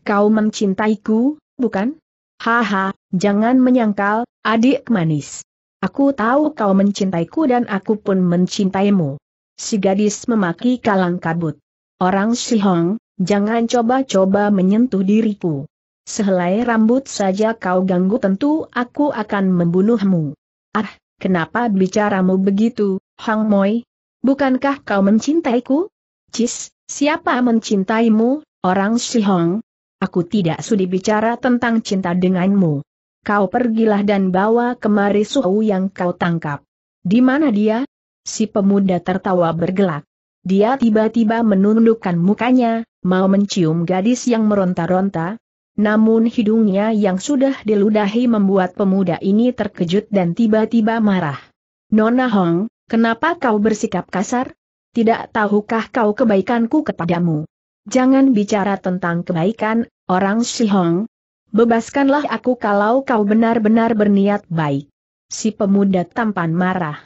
A: Kau mencintaiku, bukan? Haha, jangan menyangkal, adik manis. Aku tahu kau mencintaiku dan aku pun mencintaimu. Si gadis memaki kalang kabut. Orang Si Hong? Jangan coba-coba menyentuh diriku. Sehelai rambut saja kau ganggu tentu aku akan membunuhmu. Ah, kenapa bicaramu begitu, Hang Moi? Bukankah kau mencintaiku? Cis, siapa mencintaimu, orang Si Hong? Aku tidak sudi bicara tentang cinta denganmu. Kau pergilah dan bawa kemari Suhu yang kau tangkap. Di mana dia? Si pemuda tertawa bergelak. Dia tiba-tiba menundukkan mukanya, mau mencium gadis yang meronta-ronta, namun hidungnya yang sudah diludahi membuat pemuda ini terkejut dan tiba-tiba marah. Nona Hong, kenapa kau bersikap kasar? Tidak tahukah kau kebaikanku kepadamu? Jangan bicara tentang kebaikan, orang Si Hong. Bebaskanlah aku kalau kau benar-benar berniat baik. Si pemuda tampan marah.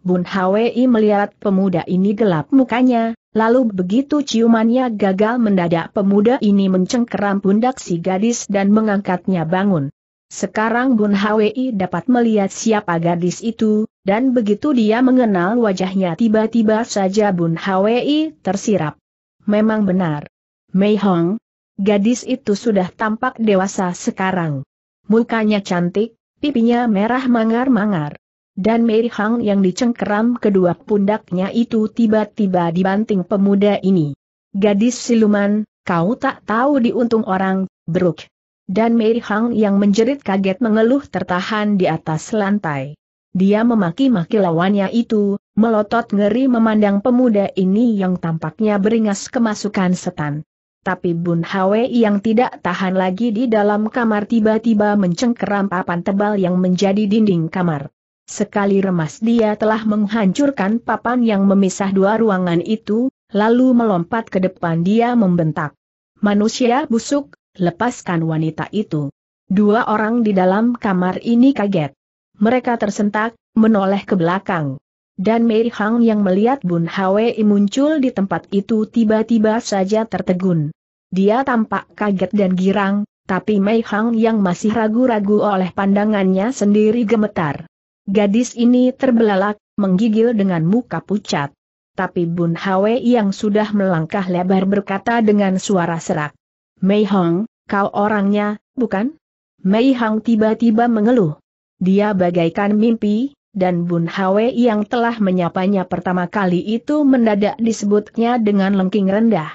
A: Bun Hwi melihat pemuda ini gelap mukanya, Lalu begitu ciumannya gagal mendadak pemuda ini mencengkeram pundak si gadis dan mengangkatnya bangun. Sekarang Bun Hwi dapat melihat siapa gadis itu, dan begitu dia mengenal wajahnya tiba-tiba saja Bun Hwi tersirap. Memang benar. Mei Hong, gadis itu sudah tampak dewasa sekarang. Mukanya cantik, pipinya merah mangar-mangar dan Mary Hang yang dicengkeram kedua pundaknya itu tiba-tiba dibanting pemuda ini. Gadis siluman, kau tak tahu diuntung orang, brok. Dan Mary Hang yang menjerit kaget mengeluh tertahan di atas lantai. Dia memaki-maki lawannya itu, melotot ngeri memandang pemuda ini yang tampaknya beringas kemasukan setan. Tapi Bun Hwe yang tidak tahan lagi di dalam kamar tiba-tiba mencengkeram papan tebal yang menjadi dinding kamar. Sekali remas dia telah menghancurkan papan yang memisah dua ruangan itu, lalu melompat ke depan dia membentak. Manusia busuk, lepaskan wanita itu. Dua orang di dalam kamar ini kaget. Mereka tersentak, menoleh ke belakang. Dan Mei Hang yang melihat Bun Hwei muncul di tempat itu tiba-tiba saja tertegun. Dia tampak kaget dan girang, tapi Mei Hang yang masih ragu-ragu oleh pandangannya sendiri gemetar. Gadis ini terbelalak, menggigil dengan muka pucat. Tapi Bun Hwe yang sudah melangkah lebar berkata dengan suara serak. Mei Hong, kau orangnya, bukan? Mei Hong tiba-tiba mengeluh. Dia bagaikan mimpi, dan Bun Hwe yang telah menyapanya pertama kali itu mendadak disebutnya dengan lengking rendah.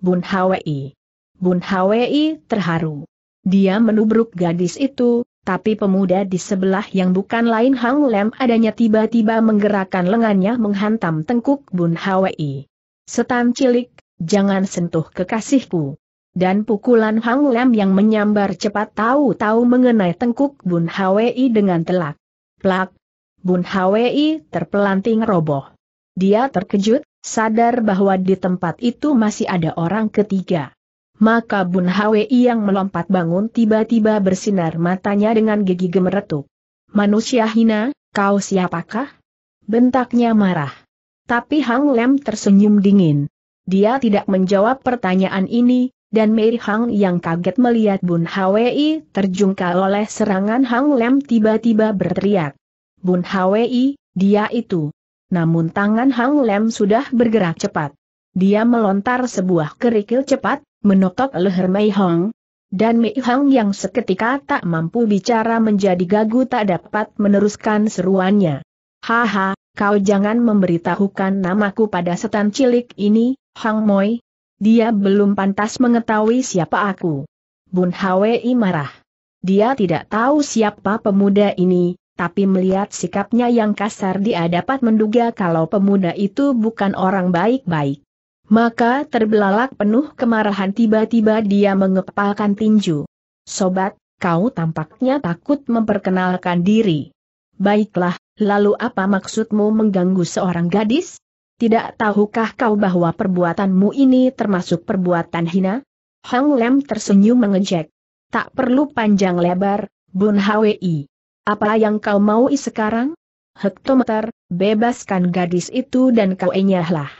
A: Bun Hwe. Bun Hwe terharu. Dia menubruk gadis itu, tapi pemuda di sebelah yang bukan lain Hang Lem adanya tiba-tiba menggerakkan lengannya menghantam tengkuk Bun Hwi. Setan cilik, jangan sentuh kekasihku. Dan pukulan Hang Lem yang menyambar cepat tahu-tahu mengenai tengkuk Bun Hwi dengan telak. Plak! Bun Hwi terpelanting roboh. Dia terkejut, sadar bahwa di tempat itu masih ada orang ketiga maka Bun Hwi yang melompat bangun tiba-tiba bersinar matanya dengan gigi gemeretuk. Manusia hina, kau siapakah? Bentaknya marah. Tapi Hang Lem tersenyum dingin. Dia tidak menjawab pertanyaan ini, dan Mary Hang yang kaget melihat Bun Hwi terjungkal oleh serangan Hang Lem tiba-tiba berteriak. Bun Hwi, dia itu. Namun tangan Hang Lem sudah bergerak cepat. Dia melontar sebuah kerikil cepat, menotok leher Mei Hong, dan Mei Hong yang seketika tak mampu bicara menjadi gagu tak dapat meneruskan seruannya. Haha, kau jangan memberitahukan namaku pada setan cilik ini, Hong Moi. Dia belum pantas mengetahui siapa aku. Bun Hwei marah. Dia tidak tahu siapa pemuda ini, tapi melihat sikapnya yang kasar dia dapat menduga kalau pemuda itu bukan orang baik-baik. Maka terbelalak penuh kemarahan tiba-tiba dia mengepalkan tinju. Sobat, kau tampaknya takut memperkenalkan diri. Baiklah, lalu apa maksudmu mengganggu seorang gadis? Tidak tahukah kau bahwa perbuatanmu ini termasuk perbuatan hina? Hang Lem tersenyum mengejek. Tak perlu panjang lebar, Bun Hwi. Apa yang kau mau sekarang? Hektometer, bebaskan gadis itu dan kau enyahlah.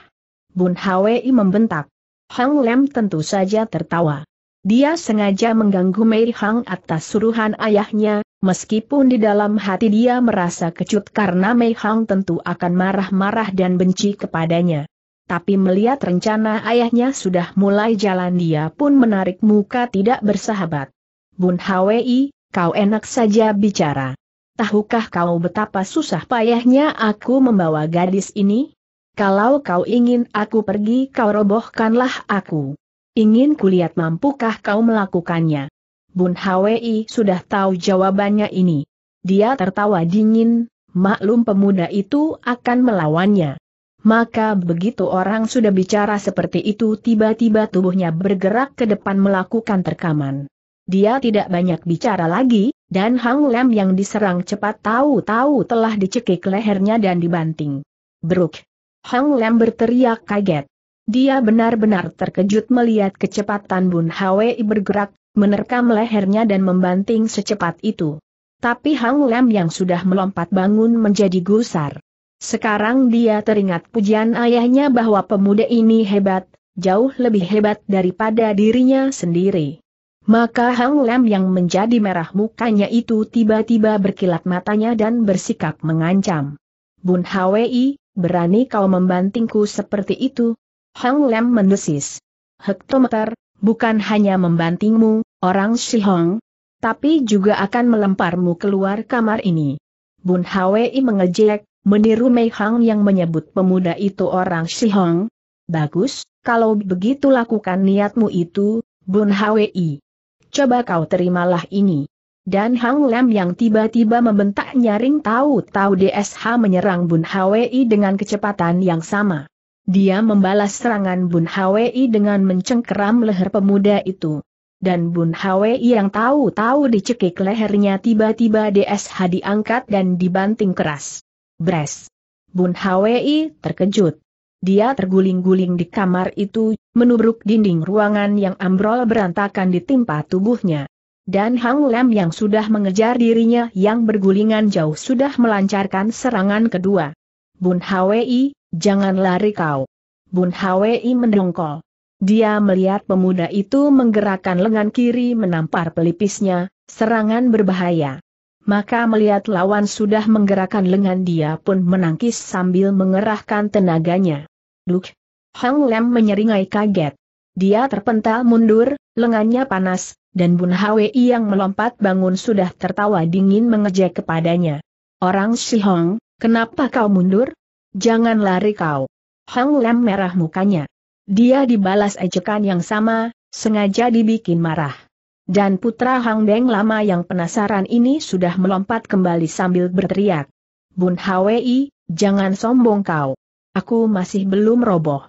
A: Bun Hwi membentak. Hang Lem tentu saja tertawa. Dia sengaja mengganggu Mei Hang atas suruhan ayahnya, meskipun di dalam hati dia merasa kecut karena Mei Hang tentu akan marah-marah dan benci kepadanya. Tapi melihat rencana ayahnya sudah mulai jalan dia pun menarik muka tidak bersahabat. Bun Hwi, kau enak saja bicara. Tahukah kau betapa susah payahnya aku membawa gadis ini? Kalau kau ingin aku pergi kau robohkanlah aku. Ingin kulihat mampukah kau melakukannya. Bun Hwi sudah tahu jawabannya ini. Dia tertawa dingin, maklum pemuda itu akan melawannya. Maka begitu orang sudah bicara seperti itu tiba-tiba tubuhnya bergerak ke depan melakukan terkaman. Dia tidak banyak bicara lagi, dan Hang Lem yang diserang cepat tahu-tahu telah dicekik lehernya dan dibanting. Bruk, Hang Lem berteriak kaget. Dia benar-benar terkejut melihat kecepatan Bun Hwei bergerak, menerkam lehernya dan membanting secepat itu. Tapi Hang Lem yang sudah melompat bangun menjadi gusar. Sekarang dia teringat pujian ayahnya bahwa pemuda ini hebat, jauh lebih hebat daripada dirinya sendiri. Maka Hang Lem yang menjadi merah mukanya itu tiba-tiba berkilat matanya dan bersikap mengancam. Bun Hwei berani kau membantingku seperti itu? Hang Lem mendesis. Hektometer, bukan hanya membantingmu, orang Hong, tapi juga akan melemparmu keluar kamar ini. Bun Hwei mengejek, meniru Mei Hang yang menyebut pemuda itu orang Hong. Bagus, kalau begitu lakukan niatmu itu, Bun Hwei. Coba kau terimalah ini. Dan Hang Lem yang tiba-tiba membentak nyaring tahu-tahu DSH menyerang Bun Hwi dengan kecepatan yang sama. Dia membalas serangan Bun Hwi dengan mencengkeram leher pemuda itu. Dan Bun Hwi yang tahu-tahu dicekik lehernya tiba-tiba DSH diangkat dan dibanting keras. Bres. Bun Hwi terkejut. Dia terguling-guling di kamar itu, menubruk dinding ruangan yang ambrol berantakan ditimpa tubuhnya dan Hang Lem yang sudah mengejar dirinya yang bergulingan jauh sudah melancarkan serangan kedua. Bun Hwi, jangan lari kau. Bun Hwi mendongkol. Dia melihat pemuda itu menggerakkan lengan kiri menampar pelipisnya, serangan berbahaya. Maka melihat lawan sudah menggerakkan lengan dia pun menangkis sambil mengerahkan tenaganya. Duk! Hang Lem menyeringai kaget. Dia terpental mundur, lengannya panas, dan Bun Hwi yang melompat bangun sudah tertawa dingin mengejek kepadanya. Orang Si Hong, kenapa kau mundur? Jangan lari kau. Hang Lam merah mukanya. Dia dibalas ejekan yang sama, sengaja dibikin marah. Dan putra Hang Deng lama yang penasaran ini sudah melompat kembali sambil berteriak. Bun Hwi, jangan sombong kau. Aku masih belum roboh.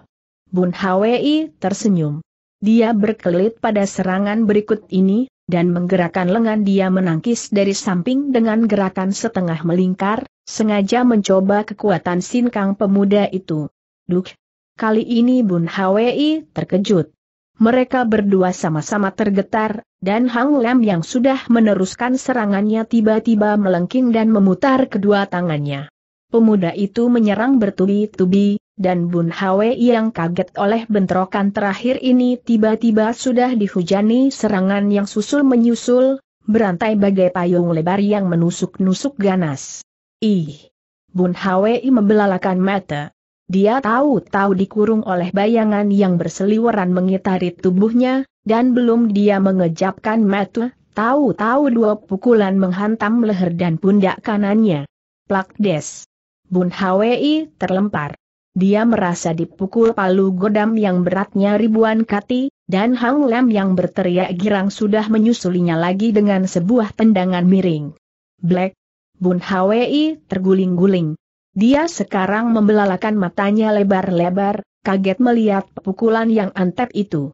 A: Bun Hwi tersenyum. Dia berkelit pada serangan berikut ini, dan menggerakkan lengan dia menangkis dari samping dengan gerakan setengah melingkar, sengaja mencoba kekuatan sinkang pemuda itu. Duk! Kali ini Bun Hwi terkejut. Mereka berdua sama-sama tergetar, dan Hang Lam yang sudah meneruskan serangannya tiba-tiba melengking dan memutar kedua tangannya. Pemuda itu menyerang bertubi-tubi, dan Bun Hwe yang kaget oleh bentrokan terakhir ini tiba-tiba sudah dihujani serangan yang susul-menyusul, berantai bagai payung lebar yang menusuk-nusuk ganas. Ih! Bun Hwe membelalakan mata. Dia tahu-tahu dikurung oleh bayangan yang berseliweran mengitari tubuhnya, dan belum dia mengejapkan mata, tahu-tahu dua pukulan menghantam leher dan pundak kanannya. Plak des. Bun Hwi terlempar. Dia merasa dipukul palu godam yang beratnya ribuan kati, dan Hang Lem yang berteriak girang sudah menyusulinya lagi dengan sebuah tendangan miring. Black. Bun Hwi terguling-guling. Dia sekarang membelalakan matanya lebar-lebar, kaget melihat pukulan yang antep itu.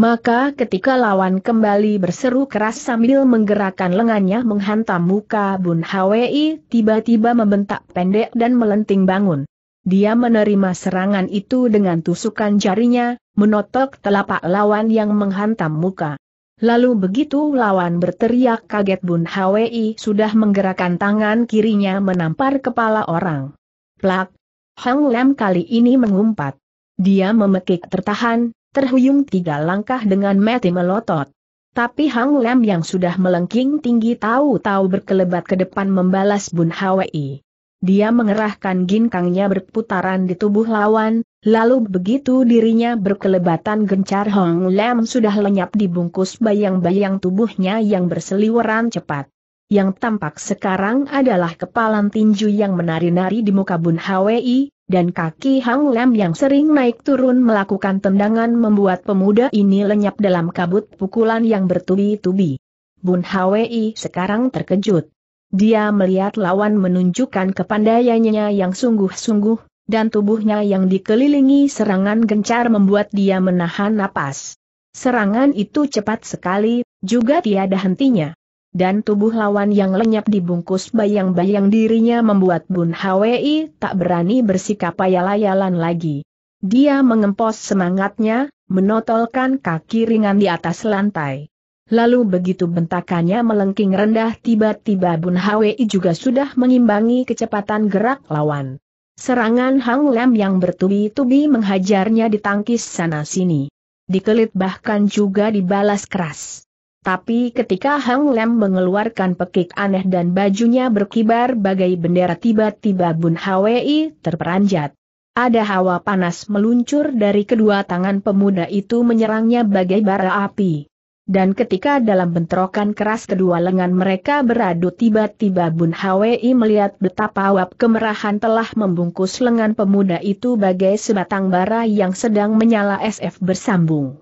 A: Maka ketika lawan kembali berseru keras sambil menggerakkan lengannya menghantam muka Bun Hwi tiba-tiba membentak pendek dan melenting bangun. Dia menerima serangan itu dengan tusukan jarinya, menotok telapak lawan yang menghantam muka. Lalu begitu lawan berteriak kaget Bun Hwi sudah menggerakkan tangan kirinya menampar kepala orang. Plak! Hang Lem kali ini mengumpat. Dia memekik tertahan, terhuyung tiga langkah dengan mati melotot. Tapi Hang Lem yang sudah melengking tinggi tahu-tahu berkelebat ke depan membalas Bun Hwi. Dia mengerahkan ginkangnya berputaran di tubuh lawan, lalu begitu dirinya berkelebatan gencar Hong Lam sudah lenyap dibungkus bayang-bayang tubuhnya yang berseliweran cepat. Yang tampak sekarang adalah kepalan tinju yang menari-nari di muka Bun Hwi, dan kaki Hang Lem yang sering naik turun melakukan tendangan membuat pemuda ini lenyap dalam kabut pukulan yang bertubi-tubi. Bun Hwi sekarang terkejut. Dia melihat lawan menunjukkan kepandaiannya yang sungguh-sungguh, dan tubuhnya yang dikelilingi serangan gencar membuat dia menahan napas. Serangan itu cepat sekali, juga tiada hentinya dan tubuh lawan yang lenyap dibungkus bayang-bayang dirinya membuat Bun Hwi tak berani bersikap ayal-ayalan lagi. Dia mengempos semangatnya, menotolkan kaki ringan di atas lantai. Lalu begitu bentakannya melengking rendah tiba-tiba Bun Hwi juga sudah mengimbangi kecepatan gerak lawan. Serangan Hang Lam yang bertubi-tubi menghajarnya di tangkis sana-sini. Dikelit bahkan juga dibalas keras. Tapi ketika Hang Lem mengeluarkan pekik aneh dan bajunya berkibar bagai bendera tiba-tiba Bun Hwi terperanjat. Ada hawa panas meluncur dari kedua tangan pemuda itu menyerangnya bagai bara api. Dan ketika dalam bentrokan keras kedua lengan mereka beradu tiba-tiba Bun Hwi melihat betapa wap kemerahan telah membungkus lengan pemuda itu bagai sebatang bara yang sedang menyala SF bersambung.